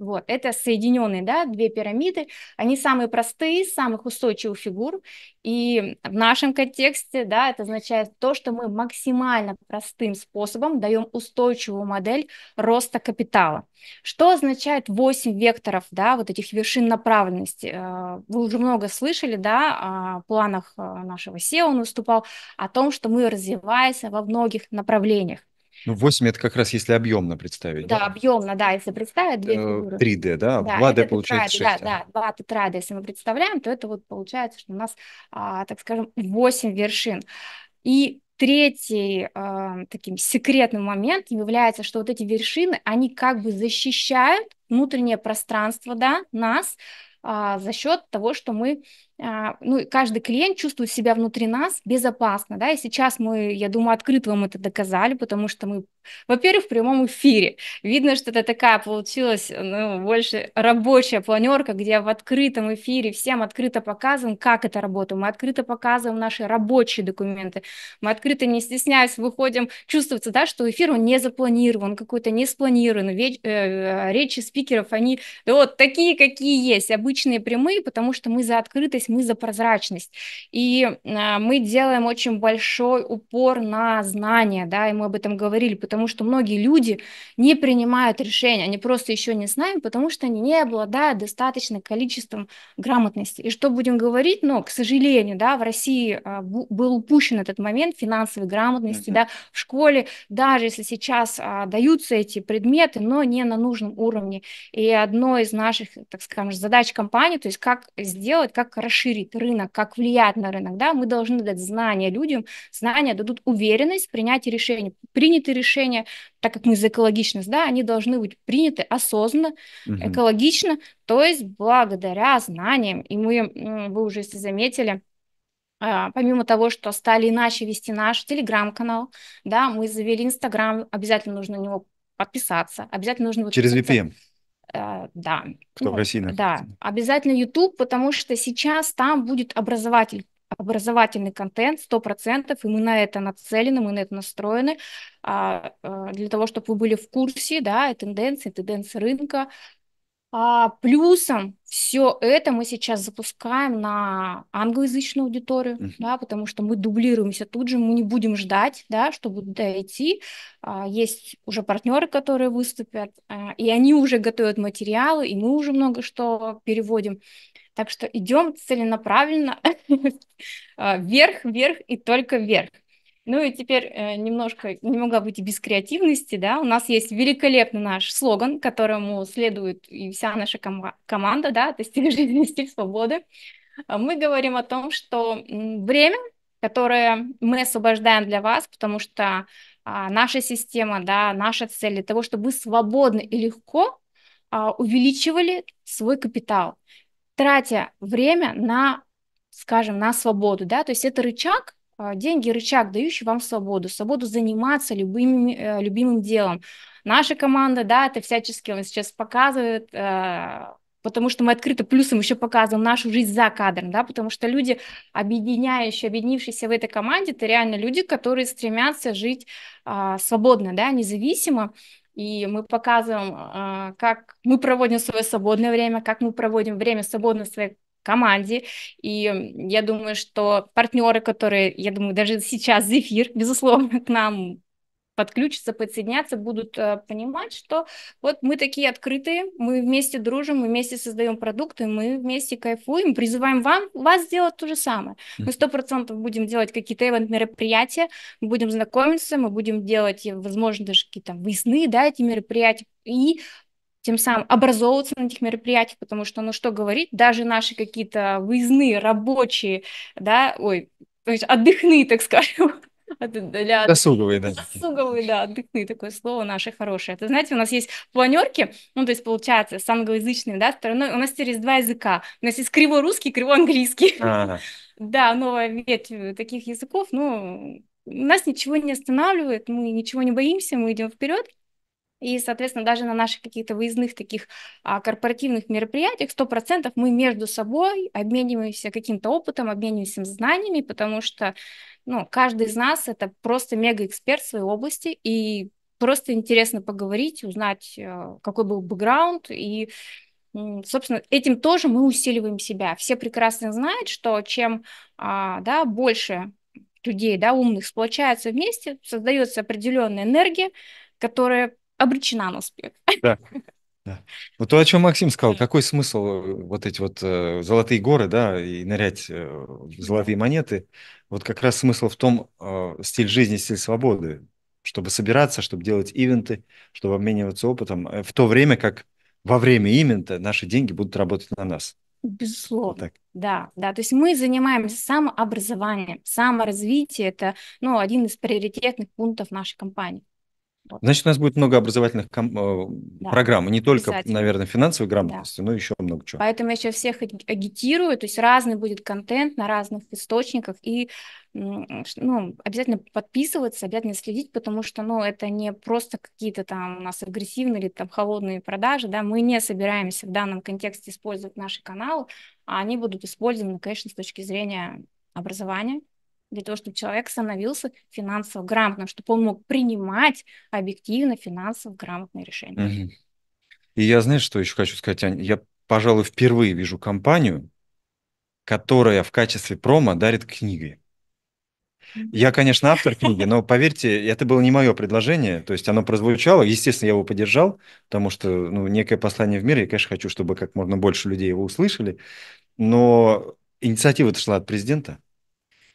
вот, это соединенные, да, две пирамиды. Они самые простые, самых устойчивых фигур. И в нашем контексте, да, это означает то, что мы максимально простым способом даем устойчивую модель роста капитала. Что означает 8 векторов, да, вот этих вершин направленности? Э, вы уже много слышали, да, о планах э, нашего SEO, он выступал, о том, что мы развиваемся во многих направлениях. Ну, 8 это как раз если объемно представить. Да, да? объемно, да, если представить две э, фигуры. 3D, да, да 2D получается тетрады, 6. Да, да, 2 тетрада, если мы представляем, то это вот получается, что у нас, а, так скажем, 8 вершин. И третий э, таким секретным моментом является, что вот эти вершины, они как бы защищают внутреннее пространство, да, нас э, за счет того, что мы а, ну, каждый клиент чувствует себя внутри нас безопасно, да, и сейчас мы, я думаю, открыто вам это доказали, потому что мы, во-первых, в прямом эфире, видно, что это такая получилась, ну, больше рабочая планерка, где в открытом эфире всем открыто показываем, как это работает, мы открыто показываем наши рабочие документы, мы открыто, не стесняясь, выходим, чувствуется, да, что эфир, он не запланирован, какой-то не спланирован, э, речи спикеров, они вот такие, какие есть, обычные прямые, потому что мы за открытость мы за прозрачность. И а, мы делаем очень большой упор на знания, да, и мы об этом говорили, потому что многие люди не принимают решения, они просто еще не с нами, потому что они не обладают достаточным количеством грамотности. И что будем говорить, но, к сожалению, да, в России а, был упущен этот момент финансовой грамотности, mm-hmm. да, в школе, даже если сейчас а, даются эти предметы, но не на нужном уровне. И одно из наших, так скажем, задач компании, то есть как сделать, как хорошо ширит рынок, как влияет на рынок, да, мы должны дать знания людям, знания дадут уверенность в принятии решений. Принятые решения, так как мы за экологичность, да, они должны быть приняты осознанно, угу. экологично, то есть благодаря знаниям. И мы, вы уже если заметили, а, помимо того, что стали иначе вести наш телеграм-канал, да, мы завели Инстаграм, обязательно нужно на него подписаться, обязательно нужно... Через VPN. Э, да. Кто в ну, России? Находится? Да, обязательно YouTube, потому что сейчас там будет образователь образовательный контент 100%, и мы на это нацелены, мы на это настроены, а, э, для того, чтобы вы были в курсе, да, и тенденции, тенденции рынка, а, плюсом все это мы сейчас запускаем на англоязычную аудиторию, mm-hmm. да, потому что мы дублируемся тут же, мы не будем ждать, да, чтобы будут А, есть уже партнеры, которые выступят, а, и они уже готовят материалы, и мы уже много что переводим. Так что идем целенаправленно а, вверх, вверх и только вверх. Ну и теперь э, немножко не могла быть и без креативности, да, у нас есть великолепный наш слоган, которому следует и вся наша ком- команда, да, это стиль жизни, стиль свободы. А мы говорим о том, что время, которое мы освобождаем для вас, потому что а, наша система, да, наша цель для того, чтобы вы свободно и легко а, увеличивали свой капитал, тратя время на, скажем, на свободу, да, то есть это рычаг, а, деньги – рычаг, дающий вам свободу, свободу заниматься любым, э, любимым делом. Наша команда, да, это всячески он сейчас показывает, а, потому что мы открыто плюсом еще показываем нашу жизнь за кадром, да, потому что люди, объединяющие, объединившиеся в этой команде, это реально люди, которые стремятся жить а, свободно, да, независимо, и мы показываем, как мы проводим свое свободное время, как мы проводим время свободно в своей команде. И я думаю, что партнеры, которые, я думаю, даже сейчас Зефир, безусловно, к нам подключатся, подсоединятся, будут э, понимать, что вот мы такие открытые, мы вместе дружим, мы вместе создаем продукты, мы вместе кайфуем, призываем вам, вас сделать то же самое. Мы сто процентов будем делать какие-то ивент-мероприятия, мы будем знакомиться, мы будем делать, возможно, даже какие-то выездные, да, эти мероприятия, и тем самым образовываться на этих мероприятиях, потому что, ну что говорить, даже наши какие-то выездные, рабочие, да, ой, то есть отдыхные, так скажем, для... Досуговые, да. Досуговые, да, отдыхные, такое слово наше хорошее. Это, знаете, у нас есть планерки, ну, то есть, получается, с англоязычной, да, стороной, у нас через два языка. У нас есть криво кривоанглийский. А-а-а. Да, новая ветвь э, таких языков, ну, нас ничего не останавливает, мы ничего не боимся, мы идем вперед. И, соответственно, даже на наших каких-то выездных таких а, корпоративных мероприятиях 100% мы между собой обмениваемся каким-то опытом, обмениваемся знаниями, потому что ну, каждый из нас это просто мега-эксперт в своей области, и просто интересно поговорить, узнать, э, какой был бэкграунд, и, собственно, этим тоже мы усиливаем себя. Все прекрасно знают, что чем а, да, больше людей, да, умных сплочаются вместе, создается определенная энергия, которая обречена на успех. Да. Да. Вот то, о чем Максим сказал, какой смысл э, вот эти вот э, золотые горы, да, и нырять э, в золотые монеты, вот как раз смысл в том э, стиль жизни, стиль свободы, чтобы собираться, чтобы делать ивенты, чтобы обмениваться опытом, э, в то время как во время ивента наши деньги будут работать на нас. Безусловно. Вот так. Да, да. То есть мы занимаемся самообразованием, саморазвитие. Это ну, один из приоритетных пунктов нашей компании. Значит, у нас будет много образовательных э, да. программ, не только, наверное, финансовой грамотности, да. но еще много чего. Поэтому я сейчас всех агитирую, то есть разный будет контент на разных источниках, и ну, обязательно подписываться, обязательно следить, потому что, ну, это не просто какие-то там у нас агрессивные или там холодные продажи, да, мы не собираемся в данном контексте использовать наши каналы, а они будут использованы, конечно, с точки зрения образования, для того, чтобы человек становился финансово грамотным, чтобы он мог принимать объективно финансово грамотные решения. Угу. И я, знаешь, что еще хочу сказать, Ань? Я, пожалуй, впервые вижу компанию, которая в качестве промо дарит книги. Я, конечно, автор книги, но поверьте, это было не мое предложение. То есть оно прозвучало, естественно, я его поддержал, потому что ну, некое послание в мире, я, конечно, хочу, чтобы как можно больше людей его услышали. Но инициатива-то шла от президента.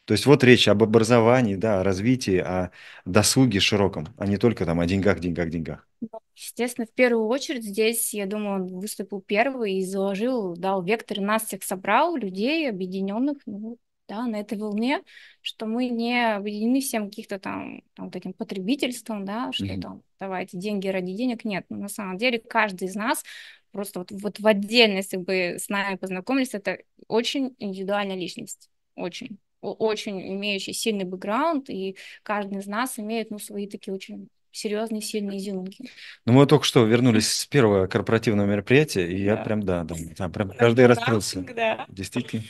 То есть вот речь об образовании, да, о развитии, о досуге широком, а не только там о деньгах, деньгах, деньгах. Ну, естественно, в первую очередь здесь, я думаю, он выступил первый и заложил, дал вектор, нас всех собрал, людей объединенных, ну, да, на этой волне, что мы не объединены всем каких-то там, там вот этим потребительством, да, что mm-hmm. там давайте деньги ради денег, нет, ну, на самом деле каждый из нас просто вот, вот в отдельности, если бы с нами познакомились, это очень индивидуальная личность, очень очень имеющий сильный бэкграунд, и каждый из нас имеет ну, свои такие очень серьезные, сильные изюминки. Ну, мы только что вернулись с первого корпоративного мероприятия, и да. я прям, да, да, да прям каждый раскрылся. Да. Действительно.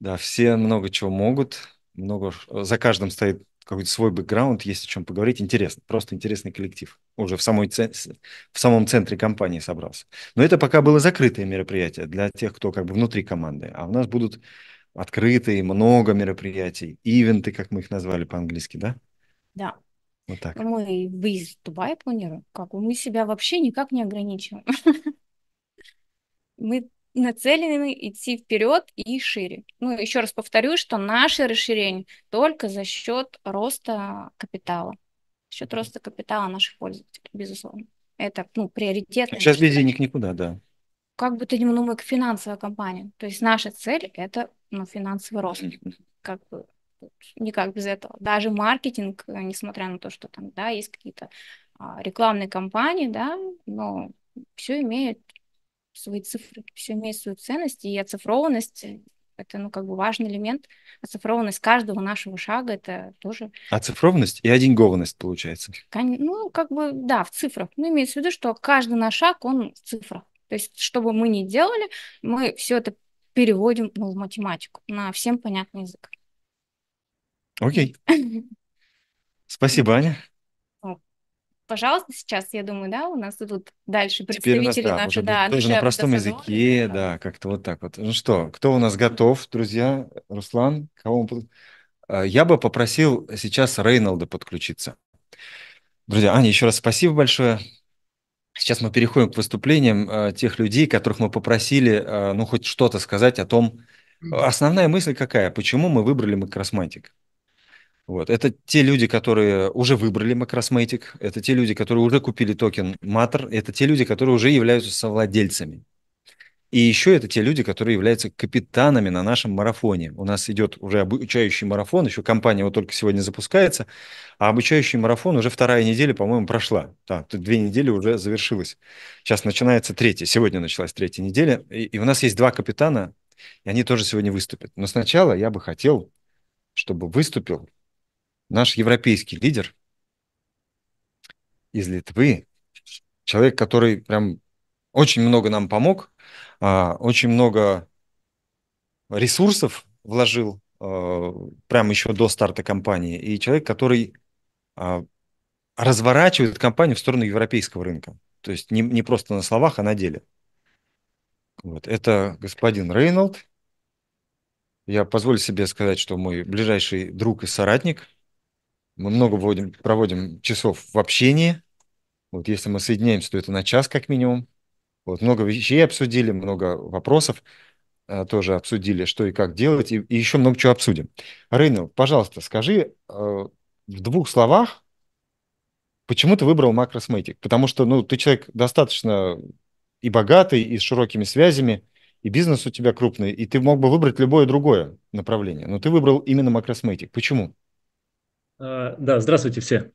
Да, все много чего могут, много, э, за каждым стоит какой-то свой бэкграунд, есть о чем поговорить. Интересно, просто интересный коллектив. Уже в, самой, в самом центре компании собрался. Но это пока было закрытое мероприятие для тех, кто как бы внутри команды. А у нас будут открытые, много мероприятий, ивенты, как мы их назвали по-английски, да? Да. Вот так. Мы выезд в Дубай планируем, как мы себя вообще никак не ограничиваем. Мы нацелены идти вперед и шире. Ну, еще раз повторю, что наше расширение только за счет роста капитала. За счет роста капитала наших пользователей, безусловно. Это, ну, приоритет. Сейчас без денег никуда, да как бы ты ни ну, мы финансовая компания. То есть наша цель – это ну, финансовый рост. Как бы никак без этого. Даже маркетинг, э, несмотря на то, что там, да, есть какие-то а, рекламные кампании, да, но все имеет свои цифры, все имеет свою ценность, и оцифрованность – это, ну, как бы важный элемент. Оцифрованность каждого нашего шага – это тоже… Оцифрованность и одингованность, получается. Ну, как бы, да, в цифрах. Ну, имеется в виду, что каждый наш шаг, он в цифрах. То есть, что бы мы ни делали, мы все это переводим ну, в математику на всем понятный язык. Окей. Спасибо, Аня. Пожалуйста, сейчас, я думаю, да, у нас тут дальше представители наши, да, тоже на простом языке, да, как-то вот так вот. Ну что, кто у нас готов, друзья? Руслан, кого он? Э, я бы попросил сейчас Рейнолда подключиться. Друзья, Аня, еще раз спасибо большое. Сейчас мы переходим к выступлениям э, тех людей, которых мы попросили, э, ну, хоть что-то сказать о том. Основная мысль какая? Почему мы выбрали макросматик? Вот. Это те люди, которые уже выбрали макросматик, это те люди, которые уже купили токен Матер, это те люди, которые уже являются совладельцами. И еще это те люди, которые являются капитанами на нашем марафоне. У нас идет уже обучающий марафон, еще компания вот только сегодня запускается, а обучающий марафон уже вторая неделя, по-моему, прошла. Да, тут две недели уже завершилась. Сейчас начинается третья, сегодня началась третья неделя. И, и у нас есть два капитана, и они тоже сегодня выступят. Но сначала я бы хотел, чтобы выступил наш европейский лидер из Литвы, человек, который прям очень много нам помог, а, очень много ресурсов вложил а, прямо еще до старта компании. И человек, который а, разворачивает компанию в сторону европейского рынка. То есть не, не просто на словах, а на деле. Вот. Это господин Рейнольд. Я позволю себе сказать, что мой ближайший друг и соратник. Мы много вводим, проводим часов в общении. Вот если мы соединяемся, то это на час как минимум. Вот, много вещей обсудили, много вопросов э, тоже обсудили, что и как делать, и, и еще много чего обсудим. Рынок, пожалуйста, скажи э, в двух словах, почему ты выбрал Macrosmetic? Потому что ну, ты человек достаточно и богатый, и с широкими связями, и бизнес у тебя крупный, и ты мог бы выбрать любое другое направление, но ты выбрал именно Macrosmetic. Почему? А, да, здравствуйте все.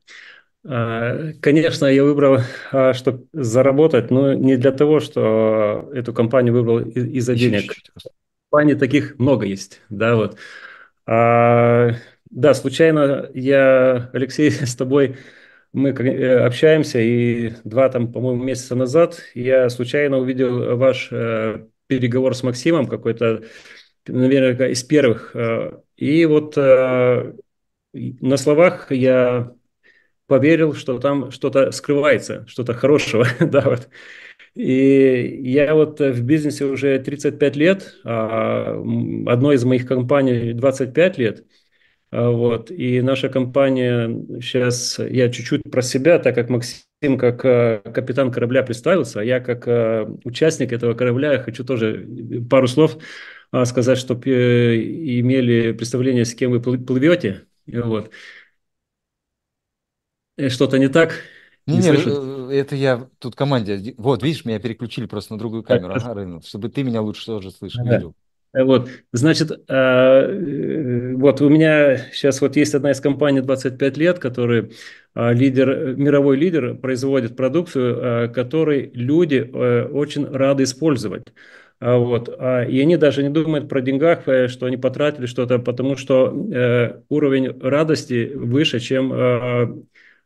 Э, конечно, я выбрал, а, чтобы заработать, но не для того, что эту компанию выбрал из-за денег. Компаний таких много есть, да, вот. А, да, случайно я, Алексей, с тобой мы э, общаемся, и два там, по-моему, месяца назад я случайно увидел ваш э, переговор с Максимом, какой-то, наверное, из первых. Э, и вот э, на словах я поверил, что там что-то скрывается, что-то хорошего, да, вот. И я вот э, в бизнесе уже 35 лет, а одной из моих компаний 25 лет, а, вот, и наша компания сейчас, я чуть-чуть про себя, так как Максим как э, капитан корабля представился, а я как э, участник этого корабля хочу тоже пару слов а, сказать, чтобы имели представление, с кем вы плывете, вот. Э, что-то не так? Не, не, не ну, э, это я тут команде. Вот, видишь, меня переключили просто на другую камеру, ага, Рынок, чтобы ты меня лучше тоже слышал, да. Э, вот, значит, а, вот у меня сейчас вот есть одна из компаний 25 лет, который а, лидер, мировой лидер, производит продукцию, а, которой люди очень рады использовать. Вот. И они даже не думают про деньгах, что они потратили что-то, потому что э, уровень радости выше, чем э,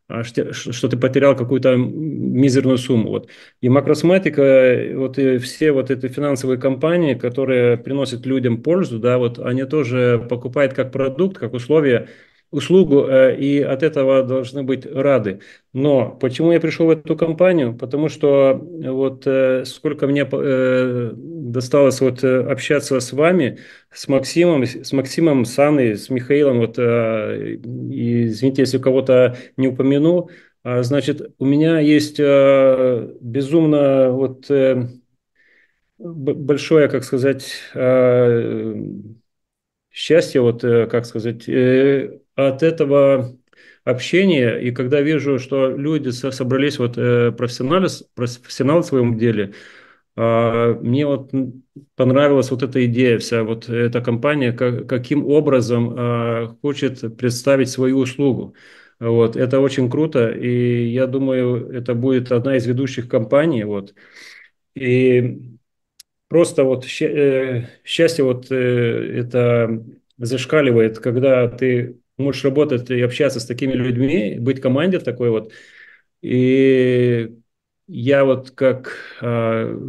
а, что ты потерял какую-то мизерную сумму. Вот. И макросматика, э, вот и э, все вот эти финансовые компании, которые приносят людям пользу, да, вот они тоже покупают как продукт, как условие услугу, э, и от этого должны быть рады. Но почему я пришел в эту компанию? Потому что э, вот э, сколько мне досталось вот общаться с вами, с Максимом, с Максимом Саной, с Михаилом, вот, извините, если кого-то не упомяну, а, значит, у меня есть безумно вот большое, как сказать, счастье, вот, как сказать, от этого общения, и когда вижу, что люди собрались, вот э, профессионалы, профессионалы в своем деле, а, мне вот понравилась вот эта идея вся, вот эта компания, как, каким образом а, хочет представить свою услугу. Вот, это очень круто, и я думаю, это будет одна из ведущих компаний, вот. И просто вот э, счастье вот э, это зашкаливает, когда ты можешь работать и общаться с такими людьми, быть в команде такой вот. И я вот как э,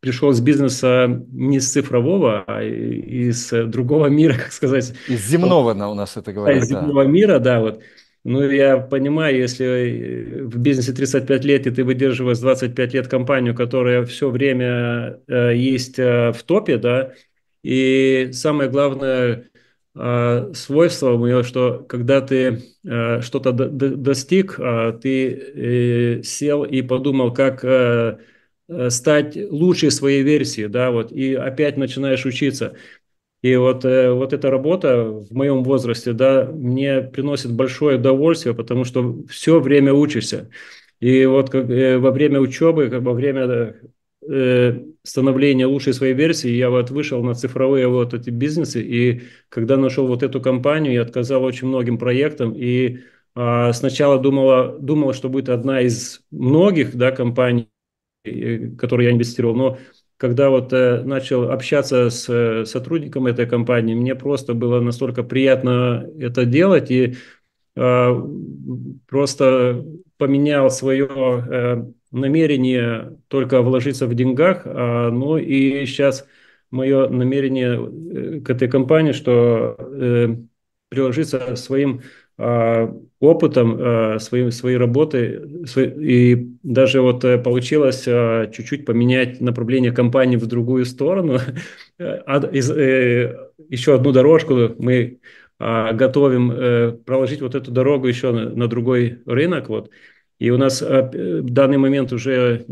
пришел с бизнеса не с цифрового, а из другого мира, как сказать. Из земного вот, у нас это говорят. Из да. земного мира, да, вот. Ну, я понимаю, если э, в бизнесе 35 лет, и ты выдерживаешь 25 лет компанию, которая все время э, есть э, в топе, да, и самое главное, Э, свойство у нее, что когда ты э, что-то достиг, э, ты сел и подумал, как стать лучшей своей версией, да, вот, и опять начинаешь учиться. И вот, вот эта работа в моем возрасте, да, мне приносит большое удовольствие, потому что все время учишься. И вот как, во время учебы, как во время Э, становления лучшей своей версии, я вот вышел на цифровые вот эти бизнесы, и когда нашел вот эту компанию, я отказал очень многим проектам, и э, сначала думала, думала, что будет одна из многих, да, компаний, э, которые я инвестировал, но когда вот э, начал общаться с э, сотрудником этой компании, мне просто было настолько приятно это делать, и э, просто поменял свое э, намерение только вложиться в деньгах, а, ну и сейчас мое намерение э, к этой компании, что э, приложиться своим э, опытом, э, своим, своей работой, свой, и даже вот э, получилось э, чуть-чуть поменять направление компании в другую сторону. Э, еще одну дорожку мы готовим проложить вот эту дорогу еще на другой рынок, вот, и у нас э, в данный момент уже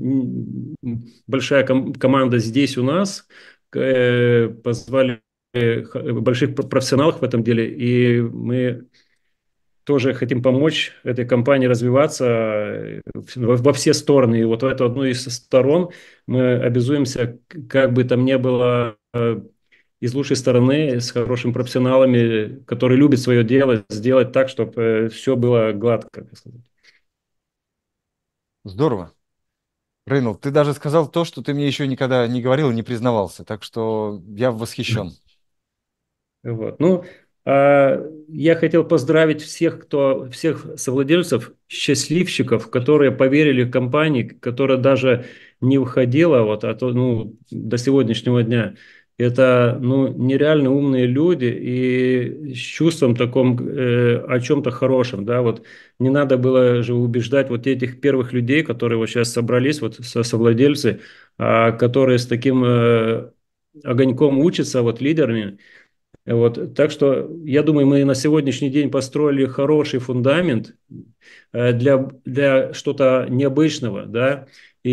большая ком- команда здесь у нас. Э, позвали больших профессионалов в этом деле, и мы тоже хотим помочь этой компании развиваться э, во все стороны. И вот в эту одну из сторон мы обязуемся, как бы там ни было, э, из лучшей стороны, с хорошими профессионалами, которые любят свое дело, сделать так, чтобы все было гладко, как сказать. Здорово. Рейнольд, ты даже сказал то, что ты мне еще никогда не говорил и не признавался, так что я восхищен. Вот. Ну, э, я хотел поздравить всех, кто, всех совладельцев, счастливчиков, которые поверили в компании, которая даже не уходила вот, а то, ну, до сегодняшнего дня это ну, нереально умные люди и с чувством таком э, о чем-то хорошем, да, вот не надо было же убеждать вот этих первых людей, которые вот сейчас собрались, вот со совладельцы, э, которые с таким э, огоньком учатся, вот лидерами, вот, так что я думаю, мы на сегодняшний день построили хороший фундамент э, для, для что-то необычного, да, и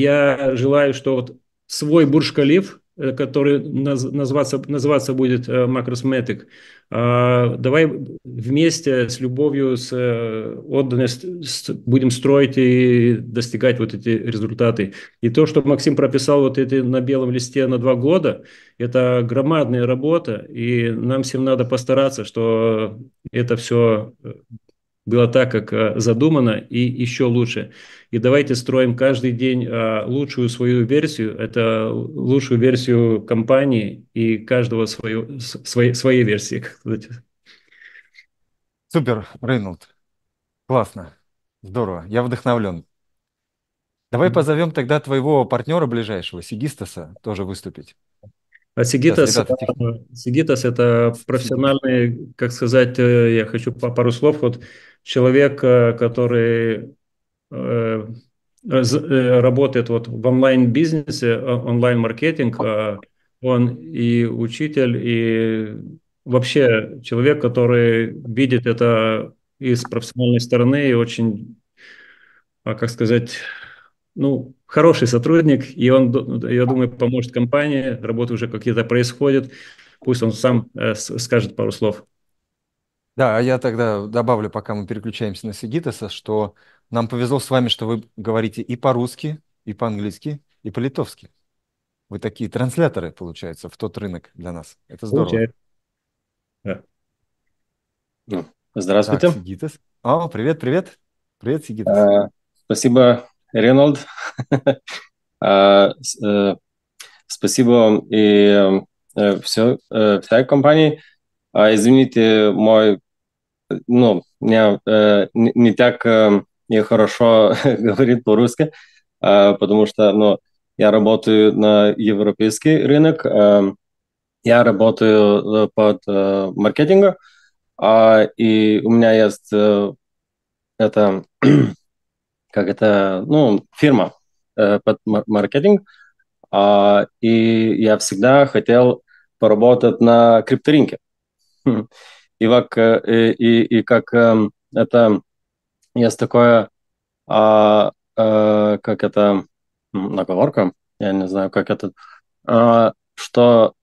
я желаю, что вот свой Бурж-Калиф – Э, который наз, назваться, называться будет э, Macrosmetic, а, давай вместе с любовью, с э, отданностью будем строить и достигать вот эти результаты. И то, что Максим прописал вот эти на белом листе на два года, это громадная работа, и нам всем надо постараться, что это все было так, как э, задумано, и еще лучше. И давайте строим каждый день э, лучшую свою версию, это лучшую версию компании и каждого свою, своей, своей версии. Супер, Рейнольд. Классно. Здорово. Я вдохновлен. Давай mm-hmm. позовем тогда твоего партнера ближайшего, Сигистаса, тоже выступить. А Сигитас, Сигитас это профессиональный, как сказать, э, я хочу пару слов. Вот человек, который э, э, работает вот в онлайн-бизнесе, онлайн-маркетинг, а он и учитель, и вообще человек, который видит это из профессиональной стороны и очень, а как сказать, ну, хороший сотрудник, и он, я думаю, поможет компании, работа уже какие-то происходит, пусть он сам э, скажет пару слов. Да, а я тогда добавлю, пока мы переключаемся на Сигитаса, что нам повезло с вами, что вы говорите и по-русски, и по-английски, и по-литовски. Вы такие трансляторы, получается, в тот рынок для нас. Это здорово. Да. здравствуйте. Так, Сигитас. О, привет, привет. Привет, Сигитас. А, спасибо, Ренальд. а, э, спасибо и все, э, всей э, компании а, извините, мой, ну, не, э, не так э, не хорошо говорит по-русски, э, потому что, ну, я работаю на европейский рынок, э, я работаю э, под э, маркетингом, а, и у меня есть э, это, как это, ну, фирма э, под маркетинг, а, и я всегда хотел поработать на крипторинке. Хм. и, как, э, и, и как эм, это есть такое, а, а, как это, наговорка, я не знаю, как это, а, что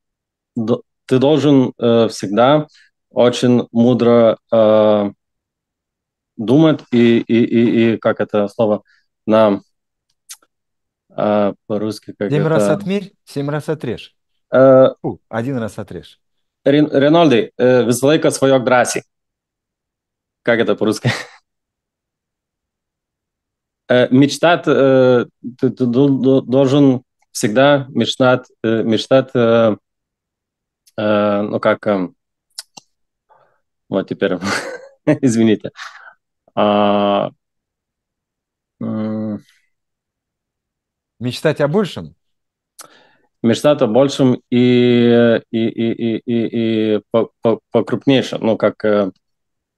до, ты должен а, всегда очень мудро а, думать и, и, и, и, как это слово, на а, по-русски как Семь это... раз отмерь, семь раз отрежь. А... Фу, один раз отрежь. Ринальди, vis laiką svajok drąsiai. Как это по-русски? Мечтать, ты, ты должен всегда мечтать, мечтать, ну как, вот теперь, извините. А, мечтать о большем? Мечтать о большем и, и, и, и, и, и по, покрупнейшем, ну, как... Э,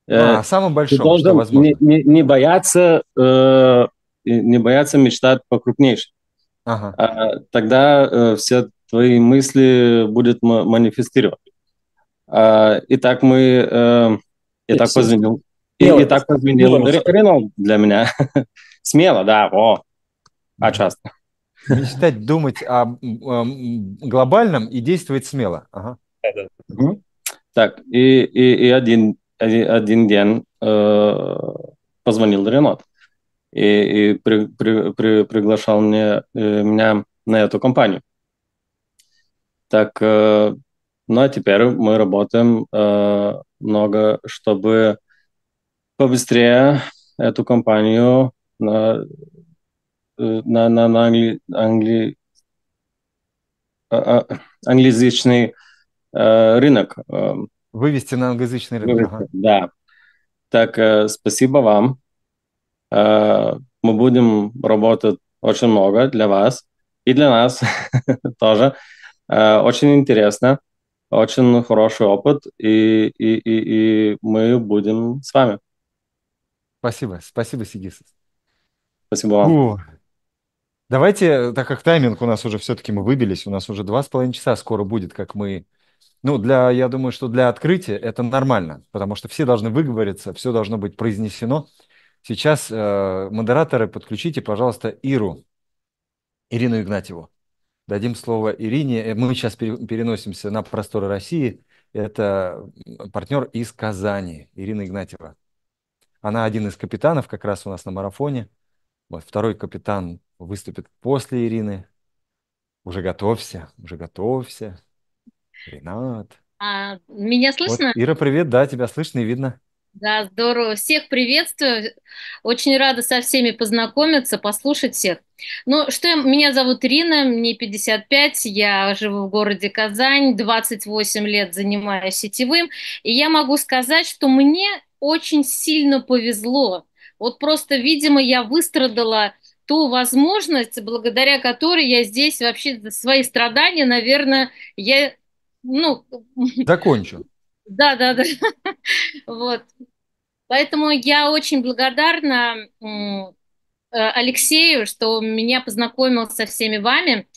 э, а, самым большим, ты должен что Не, не, не бояться, э, не бояться мечтать покрупнейшем. Ага. А, тогда э, все твои мысли будут манифестировать. А, и так мы... Э, и, и так позвонил. И, и так позвонил для меня. Смело, да, о, а часто. Мечтать, думать о глобальном и действовать смело. Ага. Так, и, и, один, один день э, позвонил Ренат и, приглашал мне, э, меня на эту компанию. Так, э, ну а теперь мы работаем много, чтобы побыстрее эту компанию Э, на, на, на англи, англи, а, а англоязычный э, рынок. Э, вывести на англоязычный рынок. Вывести, ага. Да. Так, э, спасибо вам. мы будем работать очень много для вас и для нас тоже. Очень интересно, очень хороший опыт, и, и, и, и мы будем с вами. Спасибо, спасибо, Сигис. Спасибо вам. Фу. Давайте, так как тайминг у нас уже все-таки мы выбились, у нас уже два с половиной часа скоро будет, как мы... Ну, для, я думаю, что для открытия это нормально, потому что все должны выговориться, все должно быть произнесено. Сейчас э, модераторы подключите, пожалуйста, Иру, Ирину Игнатьеву. Дадим слово Ирине. Э, мы сейчас переносимся на просторы России. Это партнер из Казани, Ирина Игнатьева. Она один из капитанов как раз у нас на марафоне. Вот, второй капитан выступит после Ирины. Уже готовься, уже готовься. Ренат. А, меня слышно? Вот, Ира, привет, да, тебя слышно и видно. Да, здорово. Всех приветствую. Очень рада со всеми познакомиться, послушать всех. Ну, что я, меня зовут Ирина, мне 55, я живу в городе Казань, 28 лет занимаюсь сетевым, и я могу сказать, что мне очень сильно повезло. Вот просто, видимо, я выстрадала ту возможность, благодаря которой я здесь вообще свои страдания, наверное, я, ну... Закончу. Да, да, да. Вот. Поэтому я очень благодарна э, Алексею, что меня познакомил со всеми вами.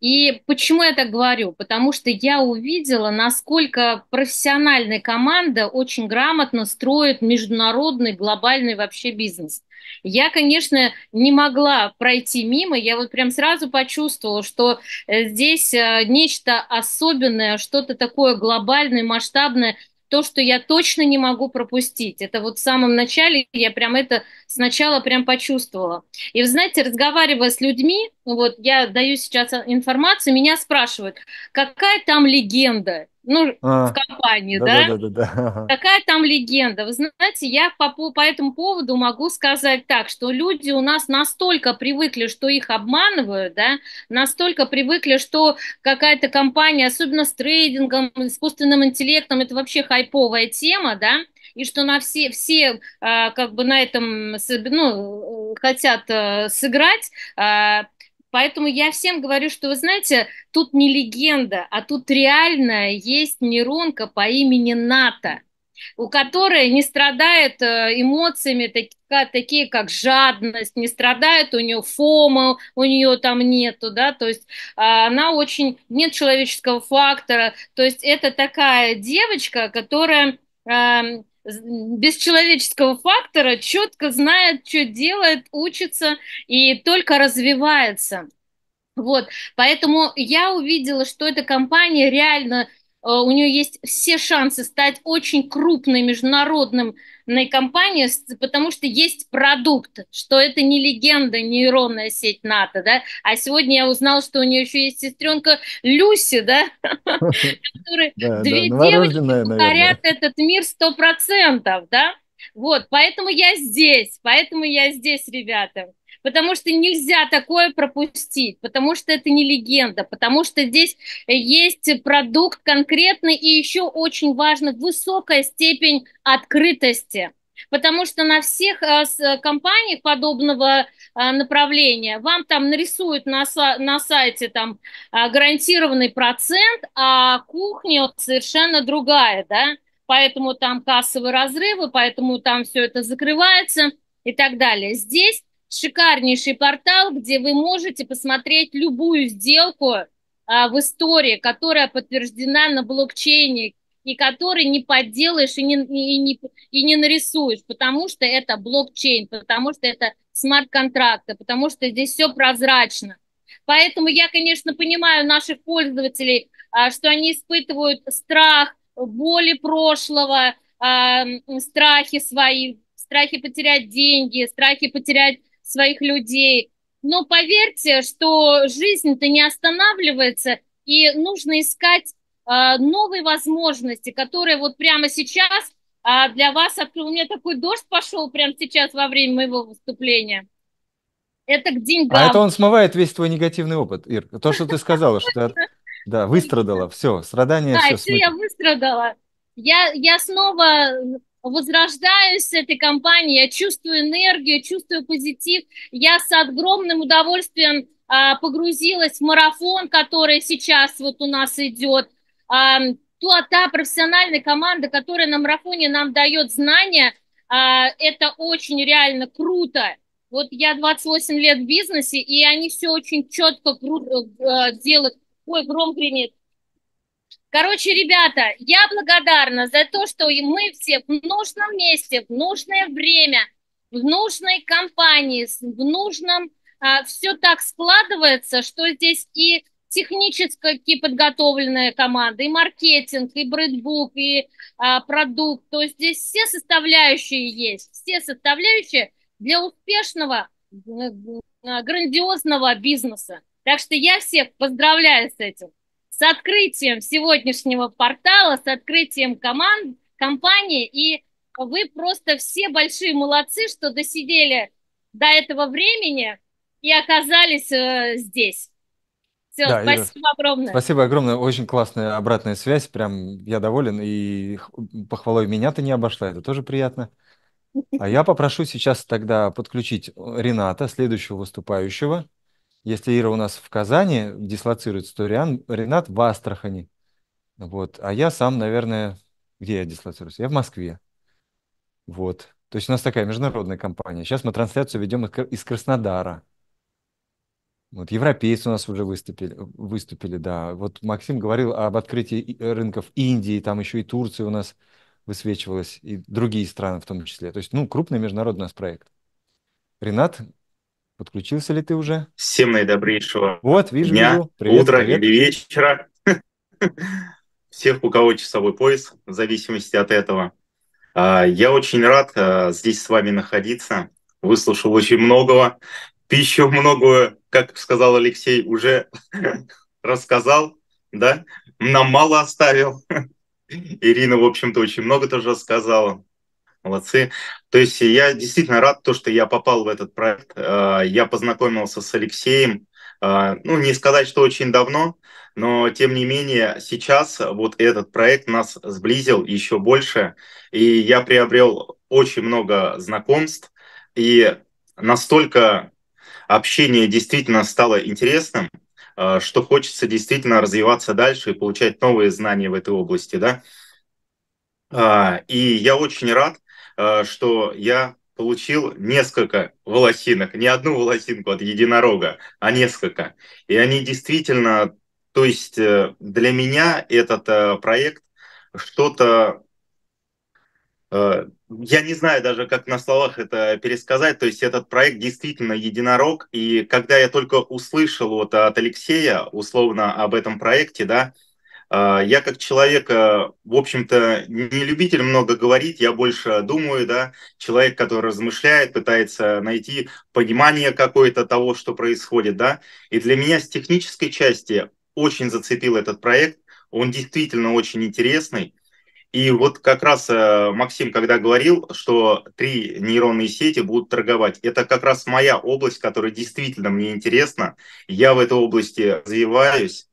И почему я так говорю? Потому что я увидела, насколько профессиональная команда очень грамотно строит международный глобальный вообще бизнес. Я, конечно, не могла пройти мимо, я вот прям сразу почувствовала, что э, здесь э, нечто особенное, что-то такое глобальное, масштабное, то, что я точно не могу пропустить. Это вот в самом начале я прям это сначала прям почувствовала. И вы знаете, разговаривая с людьми, вот я даю сейчас информацию, меня спрашивают, какая там легенда? ну, а, в компании, да? Да, да, да. да. Такая там легенда. Вы знаете, я по, по этому поводу могу сказать так, что люди у нас настолько привыкли, что их обманывают, да, настолько привыкли, что какая-то компания, особенно с трейдингом, искусственным интеллектом, это вообще хайповая тема, да, и что на все, все а, как бы на этом ну, хотят а, сыграть, а, Поэтому я всем говорю, что, вы знаете, тут не легенда, а тут реально есть нейронка по имени НАТО, у которой не страдает э, эмоциями такие, такие как жадность, не страдает у нее фома, у нее там нету, да, то есть а, она очень, нет человеческого фактора, то есть это такая девочка, которая эм, без человеческого фактора, четко знает, что делает, учится и только развивается. Вот, поэтому я увидела, что эта компания реально, э, у нее есть все шансы стать очень крупным международным на компанию, потому что есть продукт, что это не легенда нейронная сеть НАТО, да, а сегодня я узнал, что у нее еще есть сестренка Люси, да, которые две девочки повторят этот мир сто процентов, да, вот, поэтому я здесь, поэтому я здесь, ребята потому что нельзя такое пропустить, потому что это не легенда, потому что здесь э, есть продукт конкретный и еще очень важно высокая степень открытости потому что на всех э, э, компаниях подобного направления вам там нарисуют на, на сайте там гарантированный процент, а кухня совершенно другая, да, поэтому там кассовые разрывы, поэтому там все это закрывается и так далее. Здесь шикарнейший портал, где вы можете посмотреть любую сделку а, в истории, которая подтверждена на блокчейне, и который не подделаешь и не, и, не, и не нарисуешь, потому что это блокчейн, потому что это смарт-контракты, потому что здесь все прозрачно. Поэтому я, конечно, понимаю наших пользователей, а, что они испытывают страх, боли прошлого, а, страхи свои, страхи потерять деньги, страхи потерять своих людей. Но поверьте, что жизнь-то не останавливается, и нужно искать э, новые возможности, которые вот прямо сейчас э, для вас открыл. У меня такой дождь пошел прямо сейчас во время моего выступления. Это к деньгам. А это он смывает весь твой негативный опыт, Ир. То, что ты сказала, что да, выстрадала, все, страдания. Да, все я выстрадала. Я, я снова возрождаюсь с этой компанией, я чувствую энергию, чувствую позитив. Я с огромным удовольствием а, погрузилась в марафон, который сейчас вот у нас идет. А, то, та профессиональная команда, которая на марафоне нам дает знания, а, это очень реально круто. Вот я 28 лет в бизнесе, и они все очень четко, круто э, делают. Ой, гром гремит. Короче, ребята, я благодарна за то, что мы все в нужном месте, в нужное время, в нужной компании, в нужном... А, все так складывается, что здесь и технически подготовленная команда, и маркетинг, и брендбук, и а, продукт. То есть здесь все составляющие есть, все составляющие для успешного, э, э, грандиозного бизнеса. Так что я всех поздравляю с этим с открытием сегодняшнего портала, с открытием команд, компании, и вы просто все большие молодцы, что досидели до этого времени и оказались э, здесь. Все, да, спасибо Ира, огромное. Спасибо огромное, очень классная обратная связь, прям я доволен, и похвалой меня ты не обошла, это тоже приятно. А я попрошу сейчас тогда подключить Рената, следующего выступающего. Если Ира у нас в Казани дислоцируется, то Риан, Ренат в Астрахани. Вот. А я сам, наверное, где я дислоцируюсь? Я в Москве. Вот. То есть у нас такая международная компания. Сейчас мы трансляцию ведем из Краснодара. Вот, европейцы у нас уже выступили, выступили, да. Вот Максим говорил об открытии э, рынков Индии, там еще и Турции у нас высвечивалась, и другие страны в том числе. То есть, ну, крупный международный у нас проект. Ренат Подключился ли ты уже? Всем наидобрейшего вот, вижу, дня, вижу. Привет, утра привет. или вечера. Всех, у кого часовой пояс, в зависимости от этого. А, я очень рад а, здесь с вами находиться. Выслушал очень многого. Пищу многое, как сказал Алексей, уже рассказал, да? Нам мало оставил. Ирина, в общем-то, очень много тоже рассказала. Молодцы. То есть я действительно рад, то, что я попал в этот проект. Э, я познакомился с Алексеем, э, ну, не сказать, что очень давно, но тем не менее сейчас вот этот проект нас сблизил еще больше, и я приобрел очень много знакомств, и настолько общение действительно стало интересным, э, что хочется действительно развиваться дальше и получать новые знания в этой области, да. И я очень рад, Э, что я получил несколько волосинок, не одну волосинку от единорога, а несколько. И они действительно, то есть э, для меня этот э, проект что-то я не знаю даже, как на словах это пересказать. То есть этот проект действительно единорог. И когда я только услышал вот от Алексея условно об этом проекте, да, а, я как человек, а, в общем-то, не любитель много говорить, я больше думаю, да, человек, который размышляет, пытается найти понимание какое-то того, что происходит, да. И для меня с технической части очень зацепил этот проект, он действительно очень интересный. И вот как раз а, Максим, когда говорил, что три нейронные сети будут торговать, это как раз моя область, которая действительно мне интересна. Я в этой области развиваюсь.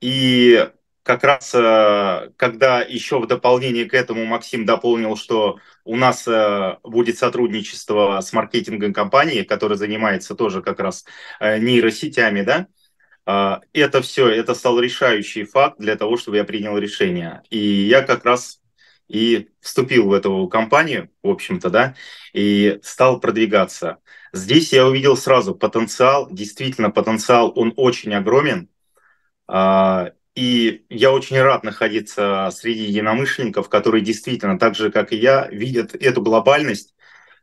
И как раз, э, когда еще в дополнение к этому Максим дополнил, что у нас э, будет сотрудничество с маркетингом компании, которая занимается тоже как раз э, нейросетями, да, это все, это стал решающий факт для того, чтобы я принял решение. И я как раз и вступил в эту компанию, в общем-то, да, и стал продвигаться. Здесь я увидел сразу потенциал, действительно потенциал, он очень огромен, а, и я очень рад находиться среди единомышленников, которые действительно, так же как и я, видят эту глобальность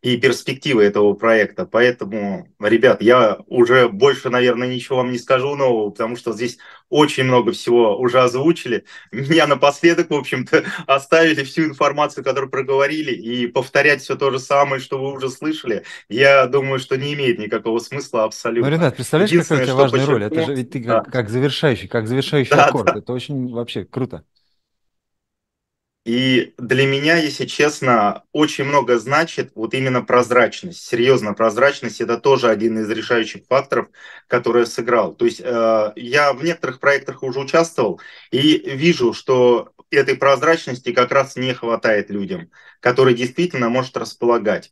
и перспективы этого проекта. Поэтому, ребят, я уже больше, наверное, ничего вам не скажу нового, потому что здесь очень много всего уже озвучили. Меня напоследок, в общем-то, оставили всю информацию, которую проговорили, и повторять все то же самое, что вы уже слышали, я думаю, что не имеет никакого смысла абсолютно. Ну, Ренат, представляешь, какая у тебя важная подчеркну... роль? Это же ведь ты да. как, как завершающий, как завершающий да, аккорд. Да. Это очень вообще круто. И для меня, если честно, очень много значит вот именно прозрачность. Серьезно, прозрачность – это тоже один из решающих факторов, который сыграл. То есть э, я в некоторых проектах уже участвовал и вижу, что этой прозрачности как раз не хватает людям, которые действительно может располагать.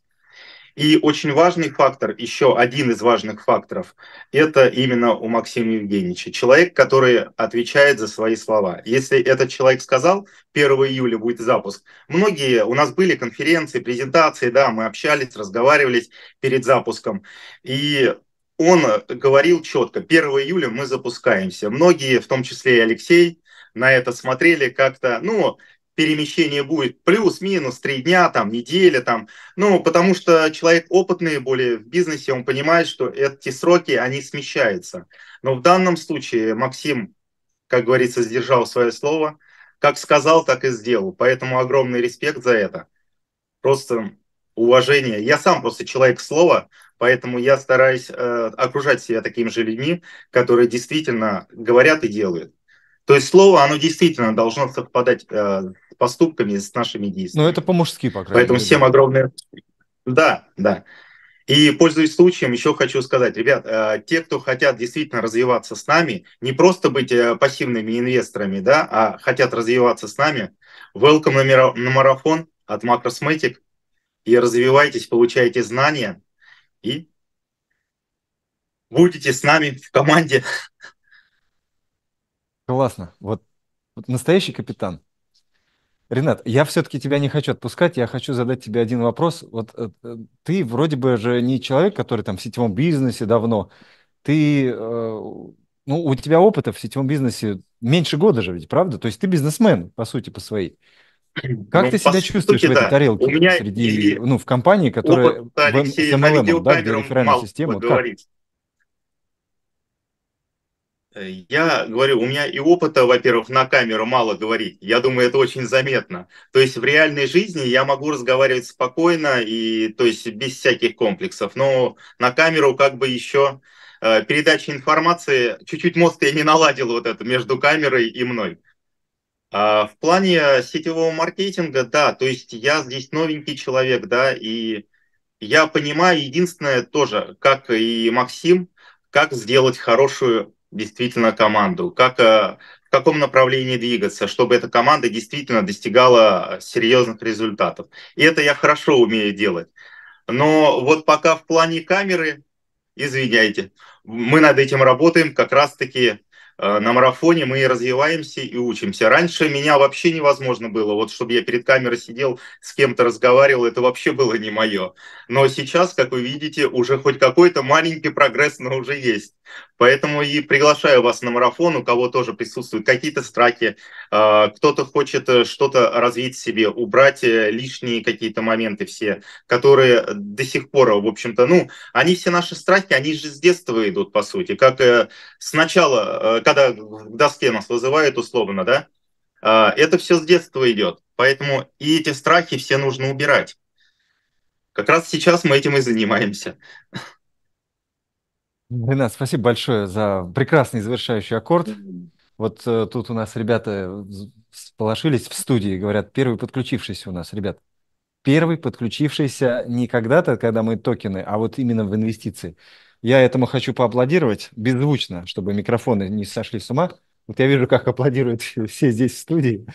И очень важный фактор, еще один из важных факторов, это именно у Максима Евгеньевича. Человек, который отвечает за свои слова. Если этот человек сказал, 1 июля будет запуск. Многие, у нас были конференции, презентации, да, мы общались, разговаривались перед запуском. И он говорил четко, 1 июля мы запускаемся. Многие, в том числе и Алексей, на это смотрели как-то, ну, перемещение будет плюс-минус три дня, там, неделя, там, ну, потому что человек опытный более в бизнесе, он понимает, что эти сроки, они смещаются. Но в данном случае Максим, как говорится, сдержал свое слово, как сказал, так и сделал, поэтому огромный респект за это. Просто уважение. Я сам просто человек слова, поэтому я стараюсь э, окружать себя такими же людьми, которые действительно говорят и делают. То есть слово, оно действительно должно совпадать э, поступками, с нашими ну, действиями. Но это по-мужски, по крайней Поэтому мере. всем огромное... Да, да. И, пользуясь случаем, еще хочу сказать, ребят, э, те, кто хотят действительно развиваться с нами, не просто быть э, пассивными инвесторами, да, а хотят развиваться с нами, welcome на марафон от MacroSmatic и развивайтесь, получайте знания и будете с нами в команде. Классно. вот настоящий капитан. Ренат, я все-таки тебя не хочу отпускать, я хочу задать тебе один вопрос. Вот э, э, ты вроде бы же не человек, который там в сетевом бизнесе давно. Ты, э, ну, у тебя опыта в сетевом бизнесе меньше года же ведь, правда? То есть ты бизнесмен, по сути, по своей. Как ну, ты себя чувствуешь сути, в этой да. тарелке у меня среди, ну, в компании, которая опыт, Алексей, с МММ, MLM, да, где реферальная система? Поговорить. Э, я говорю, у меня и опыта, во-первых, на камеру мало говорить. Я думаю, это очень заметно. То есть в реальной жизни я могу разговаривать спокойно и, то есть, без всяких комплексов. Но на камеру как бы еще э, передача информации, чуть-чуть мозг я не наладил вот это между камерой и мной. А в плане сетевого маркетинга, да, то есть я здесь новенький человек, да, и я понимаю единственное тоже, как и Максим, как сделать хорошую действительно команду, как, э, в каком направлении двигаться, чтобы эта команда действительно достигала э, серьезных результатов. И это я хорошо умею делать. Но вот пока в плане камеры, извиняйте, мы над этим работаем как раз-таки э, на марафоне мы и развиваемся и учимся. Раньше меня вообще невозможно было, вот чтобы я перед камерой сидел, с кем-то разговаривал, это вообще было не мое. Но сейчас, как вы видите, уже хоть какой-то маленький прогресс, но уже есть. Поэтому и приглашаю вас на марафон, у кого тоже присутствуют какие-то страхи, а, кто-то хочет э, что-то развить в себе, убрать э, лишние какие-то моменты все, которые до сих пор, в общем-то, ну, они все наши страхи, они же с детства идут, по сути. Как э, сначала, когда к доске нас вызывают условно, да, а, это все с детства идет. Поэтому и эти страхи все нужно убирать. Как раз сейчас мы этим и занимаемся. Ренат, спасибо большое за прекрасный завершающий аккорд. Вот э, тут у нас ребята сполошились в студии, говорят, первый подключившийся у нас, ребят. Первый подключившийся не когда-то, когда мы токены, а вот именно в инвестиции. Я этому хочу поаплодировать беззвучно, чтобы микрофоны не сошли с ума. Вот я вижу, как аплодируют все здесь в студии.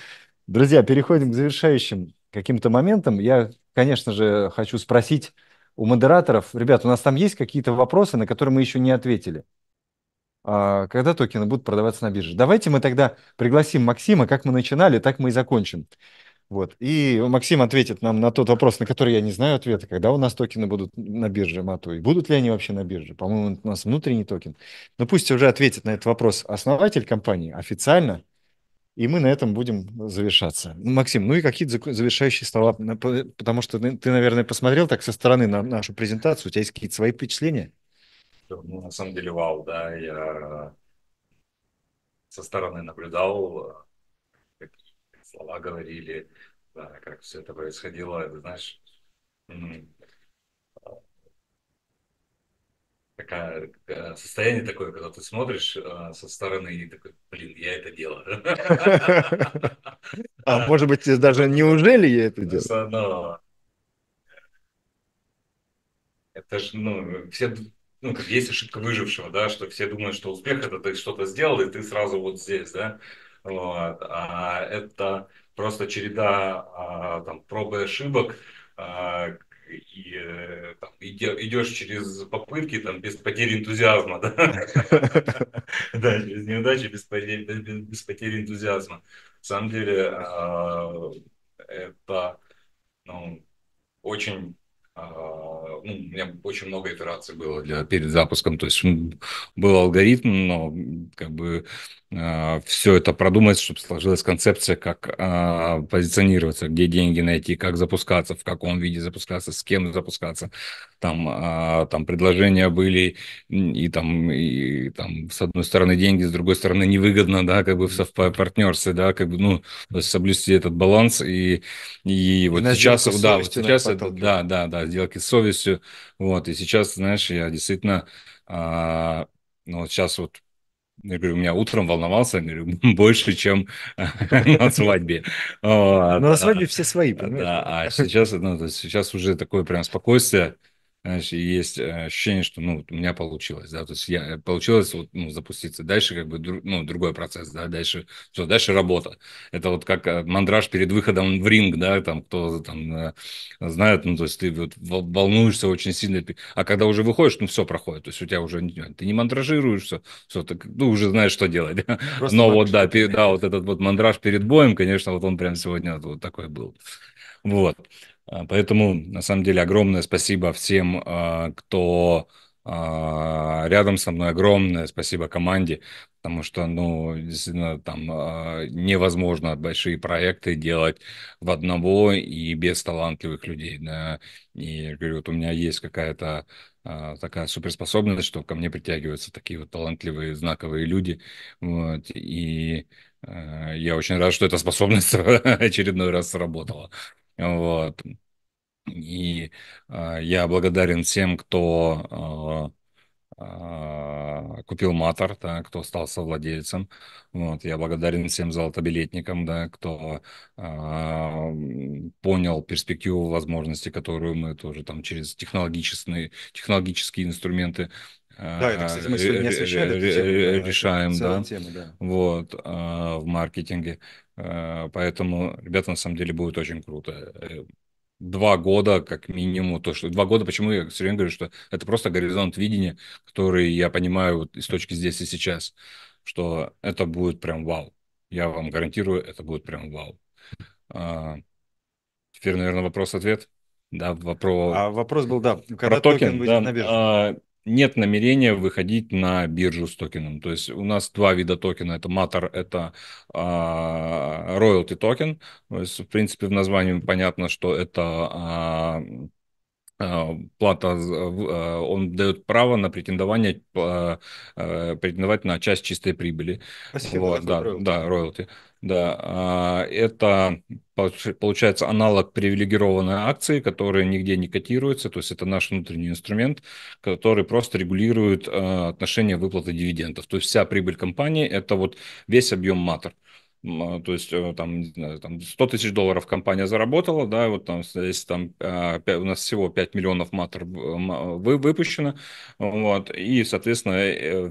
Друзья, переходим к завершающим каким-то моментам. Я, конечно же, хочу спросить у модераторов, ребят, у нас там есть какие-то вопросы, на которые мы еще не ответили. А, когда токены будут продаваться на бирже? Давайте мы тогда пригласим Максима, как мы начинали, так мы и закончим. Вот. И Максим ответит нам на тот вопрос, на который я не знаю ответа, когда у нас токены будут на бирже Мату, и будут ли они вообще на бирже. По-моему, у нас внутренний токен. Но пусть уже ответит на этот вопрос основатель компании официально, и мы на этом будем завершаться. Ну, Максим, ну и какие-то завершающие слова, потому что ты, наверное, посмотрел так со стороны на нашу презентацию, у тебя есть какие-то свои впечатления? Ну, на самом деле, вау, да, я со стороны наблюдал, какие слова говорили, да, как все это происходило, знаешь, такая, э, состояние такое, когда ты смотришь э, со стороны и такой, блин, я это делал. А может быть, даже неужели я это делал? Ну, это же, ну, все, ну, как есть ошибка выжившего, да, что все думают, что успех это ты что-то сделал, и ты сразу вот здесь, да. Вот. А это просто череда а, там, проб и ошибок, а, и э, там, идешь через попытки там, без потери энтузиазма, да? да, через неудачи без потери, без, без потери энтузиазма. На самом деле а, это ну, очень а, ну, у меня очень много итераций было для перед запуском, то есть был алгоритм, но как бы Э, все это продумать, чтобы сложилась концепция, как а, позиционироваться, где деньги найти, как запускаться, в каком виде запускаться, с кем запускаться. Там, а, там предложения были, и там, и, там с одной стороны деньги, с другой стороны невыгодно, да, как бы в партнерстве, да, как бы, ну, соблюсти этот баланс, и, и вот и сейчас, да, вот сейчас, это, да, да, да, сделки с совестью, вот, и сейчас, знаешь, я действительно, а, ну, вот сейчас вот я говорю, у меня утром волновался, я говорю, больше, чем на свадьбе. Но на свадьбе все свои, понимаешь? Да, а сейчас, ну, сейчас уже такое прям спокойствие знаешь, есть э, ощущение, что, ну, у меня получилось, да, то есть я, э, получилось вот, ну, запуститься. Дальше как бы, ну, другой процесс, да, дальше, все, дальше работа. Это вот как э, мандраж перед выходом в ринг, да, там, кто там знает, ну, то есть ты вот волнуешься очень сильно, а когда уже выходишь, ну, все проходит, то есть у тебя уже, ты не мандражируешь, все, все, ты, ну, уже знаешь, что делать. Просто Но вот, да, да, вот этот вот мандраж перед боем, конечно, вот он прям сегодня вот такой был. Вот. А, поэтому, на самом деле, огромное спасибо всем, а, кто а, рядом со мной, огромное спасибо команде, потому что, ну, действительно, там невозможно большие проекты делать в одного и без талантливых людей, да. И, говорю, вот у меня есть какая-то такая суперспособность, что ко мне притягиваются такие вот талантливые, знаковые люди, вот, и я очень рад, что эта способность очередной раз сработала. Вот. И э, я благодарен всем, кто э, э, купил Матор, да, кто стал совладельцем. Вот. Я благодарен всем золотобилетникам, да, кто э, понял перспективу возможности, которую мы тоже там через технологические, технологические инструменты да, это, кстати, мы сегодня не освещали. Эту тему, решаем, да. Тема, да. Вот, в маркетинге. Э, поэтому ребята на самом деле будет очень круто. Э, два года, как минимум, то, что два года, почему я все время говорю, что это просто горизонт видения, который я понимаю вот из точки здесь и сейчас, что это будет прям вау. Я вам гарантирую, это будет прям вау. А, теперь, наверное, вопрос-ответ. Да, вопрос. А вопрос был, да, когда Про токен, токен выйдет да, на биржу. А, нет намерения выходить на биржу с токеном. То есть у нас два вида токена. Это Matter, это а, Royalty токен. То есть, в принципе, в названии понятно, что это... А, Э, плата, э, э, он дает право на претендование, претендовать на часть чистой прибыли. Спасибо, вот, да, роялти. да, роялти. Да, а, это получается аналог привилегированной акции, которая нигде не котируется, то есть это наш внутренний инструмент, который просто регулирует отношение выплаты дивидендов. То есть вся прибыль компании – это вот весь объем матер. А, то есть э, там, не знаю, там 100 тысяч долларов компания заработала, да, вот там, если там 5, а, у нас всего 5 миллионов матер э, вы, выпущено, вот, и, соответственно, э,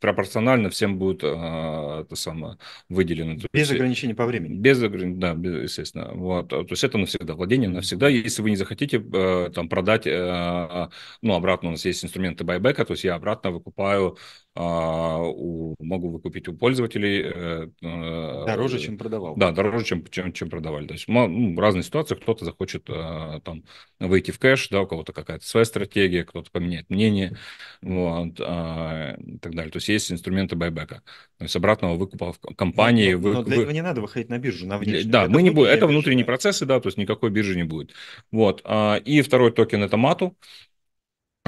пропорционально всем будет а, это самое выделено. Без есть, ограничений по времени. Без ограничений, да, без, естественно. Вот, то есть это навсегда, владение навсегда. Если вы не захотите там продать, ну, обратно у нас есть инструменты байбека, то есть я обратно выкупаю а, у, могу выкупить у пользователей. Э, э, дороже, э, чем продавал. Да, дороже, чем, чем, чем продавали. То есть ну, разные ситуации. Кто-то захочет э, там, выйти в кэш, да, у кого-то какая-то своя стратегия, кто-то поменяет мнение вот, э, и так далее. То есть есть инструменты байбека. То есть обратного выкупа в ну, компании. Но, ну, вы, но для вы... этого не надо выходить на биржу, на внешнюю. Да, это мы не будем. Это биржа, внутренние процессы, да, то есть никакой биржи не будет. Вот. А, и второй токен это мату.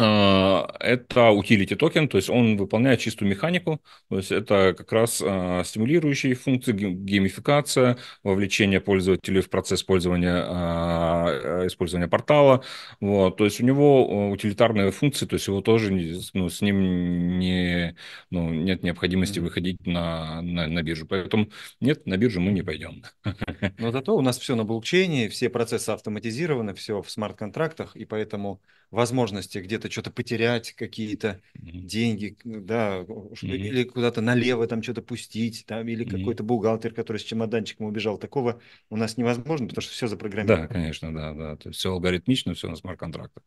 А, это utility токен, то есть он выполняет чистую механику, то есть это как раз а, стимулирующие функции, геймификация, вовлечение пользователей в процесс пользования, а, э, использования портала, вот, то есть у него э, утилитарные функции, то есть его тоже, ну, с ним не, ну, нет необходимости выходить на, на, на биржу, поэтому нет, на биржу мы не пойдем. Но зато у нас все на блокчейне, все процессы автоматизированы, все в смарт-контрактах, и поэтому возможности где-то что-то потерять, какие-то mm-hmm. деньги, да, mm-hmm. или куда-то налево там что-то пустить, там, или mm-hmm. какой-то бухгалтер, который с чемоданчиком убежал, такого у нас невозможно, потому что все запрограммировано. Да, конечно, да, да, то есть все алгоритмично, все на смарт-контрактах.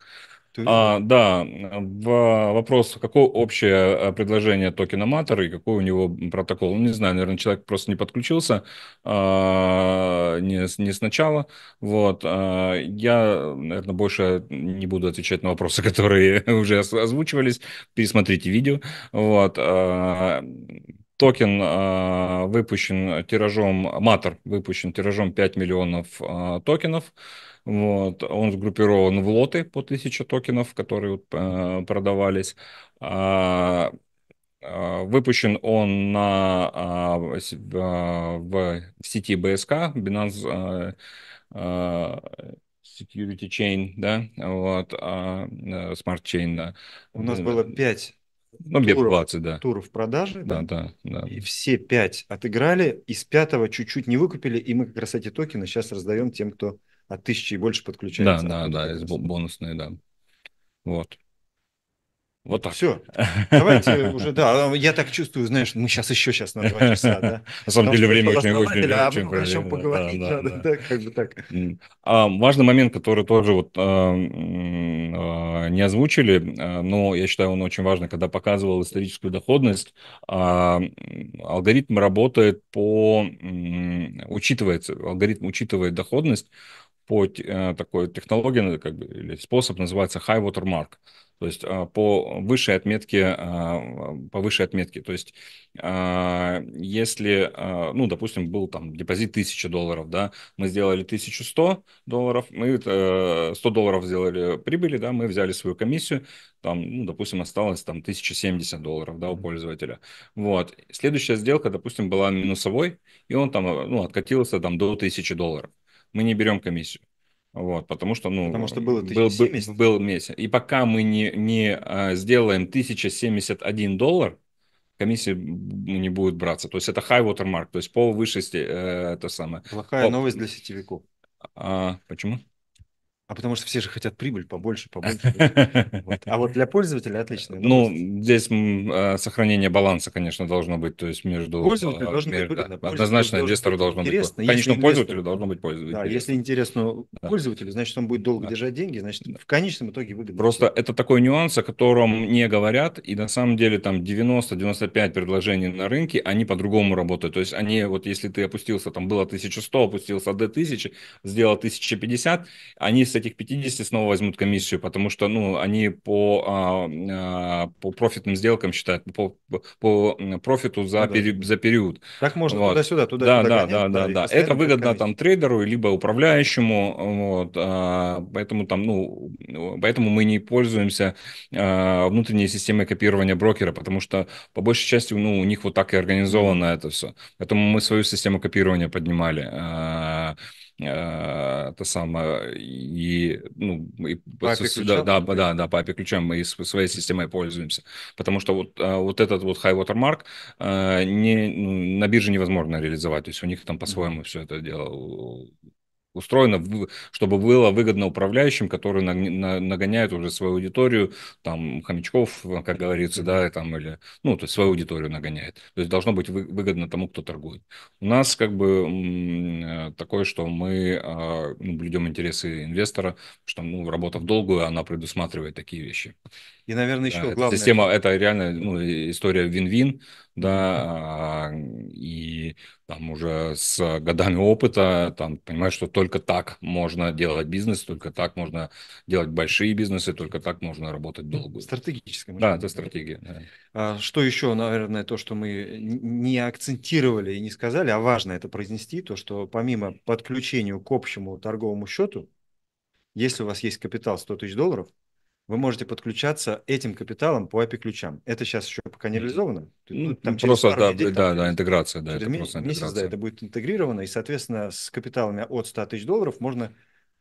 А, да, в, вопрос, какое общее э, предложение токена Matter и какой у него протокол? Ну, не знаю, наверное, человек просто не подключился а, не, не сначала. Вот, а, я, наверное, больше не буду отвечать на вопросы, которые уже озвучивались. Пересмотрите видео. Вот, а, токен а, выпущен тиражом, Matter выпущен тиражом 5 миллионов а, токенов. Вот. Он сгруппирован в лоты по 1000 токенов, которые э, продавались. А, а, выпущен он на, а, в, в сети БСК, Binance Security Chain, да, вот, э, Smart Chain, да. У нас э, было 5 ну, туров, 20, да. туров продажи. Да, да, да. да. И все пять отыграли, из пятого чуть-чуть не выкупили, и мы как раз эти токены сейчас раздаем тем, кто а тысячи и больше подключается. Да, да, да, есть бонусные, да. Вот. Вот так. Все. Давайте уже, да, я так чувствую, знаешь, мы сейчас еще сейчас на два часа, да. На самом деле время очень очень. А да, о чем поговорить надо, да, как бы так. А, важный момент, который тоже вот а, не озвучили, но я считаю, он очень важный, когда показывал историческую доходность, алгоритм работает по, учитывается, алгоритм учитывает доходность по э, такой технологии как бы, или способ называется high water mark, то есть э, по высшей отметке, э, по высшей отметке. То есть если, ну, допустим, был там депозит 1000 долларов, да, мы сделали 1100 долларов, мы 100 долларов сделали прибыли, да, мы взяли свою комиссию, там, ну, допустим, осталось там 1070 долларов, да, у пользователя. Вот. Следующая сделка, допустим, была минусовой, и он там, ну, откатился там до 1000 долларов мы не берем комиссию. Вот, потому что, ну, потому что было Был, был, был месяц. И пока мы не, не а, сделаем 1071 доллар, комиссии ну, не будет браться. То есть это high watermark, то есть пол выше э, это самое. Плохая Оп. новость для сетевиков. А, почему? А потому что все же хотят прибыль побольше, побольше. А вот для пользователя отлично. Ну, здесь а, сохранение баланса, конечно, должно быть. То есть между... Пользователю должен быть да, Однозначно инвестору должно быть. Конечно, пользователю должно быть пользователю. Да, если интересно пользователю, значит, он будет долго держать деньги, значит, в конечном итоге выгодно. Просто это такой нюанс, о котором не говорят. И на самом деле там 90-95 предложений на рынке, они по-другому работают. То есть они, вот если ты опустился, там было 1100, опустился до 1000, сделал 1050, они с этих 50 снова возьмут комиссию, потому что ну, они по, а, а, по профитным сделкам считают, по, по профиту за, ну да. пери, за период. Так можно вот. туда-сюда, туда Да, да, да, да, да. Это выгодно там трейдеру, либо управляющему, вот, а, поэтому там, ну, поэтому мы не пользуемся внутренней системой копирования брокера, потому что по большей части ну, у них вот так и организовано это все. Поэтому мы свою систему копирования поднимали. А, то самое, и, ну, и по да, да, да, да, по API ключам мы своей системой пользуемся. Потому что вот, а, вот этот вот high watermark а, не, ну, на бирже невозможно реализовать. То есть у них там по-своему mm-hmm. все это дело устроено, чтобы было выгодно управляющим, которые нагоняют уже свою аудиторию, там, хомячков, э, как говорится, да, там, или, ну, то есть свою аудиторию нагоняет. То есть должно быть выгодно тому, кто торгует. У нас как бы э, такое, что мы а, ну, блюдем интересы инвестора, что, ну, работа в долгую, она предусматривает такие вещи. И, наверное, еще да, главное... Система, это реально ну, история вин-вин, да, и там уже с годами опыта, там, понимаешь, что только так можно делать бизнес, только так можно делать большие бизнесы, только так можно работать ну, долго. Стратегическое. Да, это стратегия. Да. А что еще, наверное, то, что мы не акцентировали и не сказали, а важно это произнести, то, что помимо подключения к общему торговому счету, если у вас есть капитал 100 тысяч долларов, вы можете подключаться этим капиталом по API-ключам. Это сейчас еще пока не реализовано. Ну, там ну, просто, да, недель, да, там, да, интеграция. Да, это месяц, интеграция. да, это будет интегрировано, и, соответственно, с капиталами от 100 тысяч долларов можно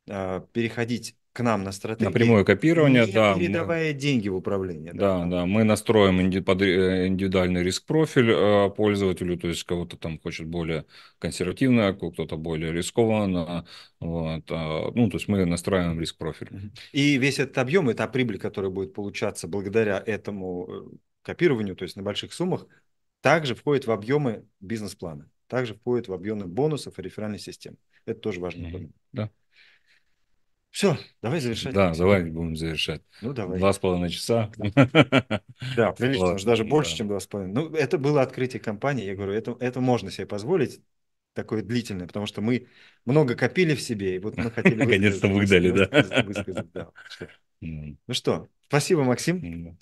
э, переходить к нам на стратегию. Напрямую копирование, не да. Передавая мы... деньги в управление. Да, да, да. мы настроим инди... под... Э, индивидуальный риск-профиль э, пользователю, то есть кого-то там хочет более консервативно, кто-то более рискованно. Вот, э, ну, то есть мы настраиваем риск-профиль. И весь этот объем, эта прибыль, которая будет получаться благодаря этому э, копированию, то есть на больших суммах, также входит в объемы бизнес-плана, также входит в объемы бонусов и реферальной системы. Это тоже важно. Mm-hmm. Да. Все, давай завершать. Да, давай будем завершать. Ну, давай. Два с половиной часа. Да, прилично, даже больше, чем два с половиной. Ну, это было открытие компании, я говорю, это, это можно себе позволить, такое длительное, потому что мы много копили в себе, и вот мы хотели... Наконец-то выдали, да. Ну что, спасибо, Максим.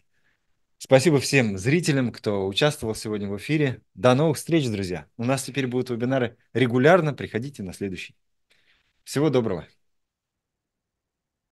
Спасибо всем зрителям, кто участвовал сегодня в эфире. До новых встреч, друзья. У нас теперь будут вебинары регулярно. Приходите на следующий. Всего доброго.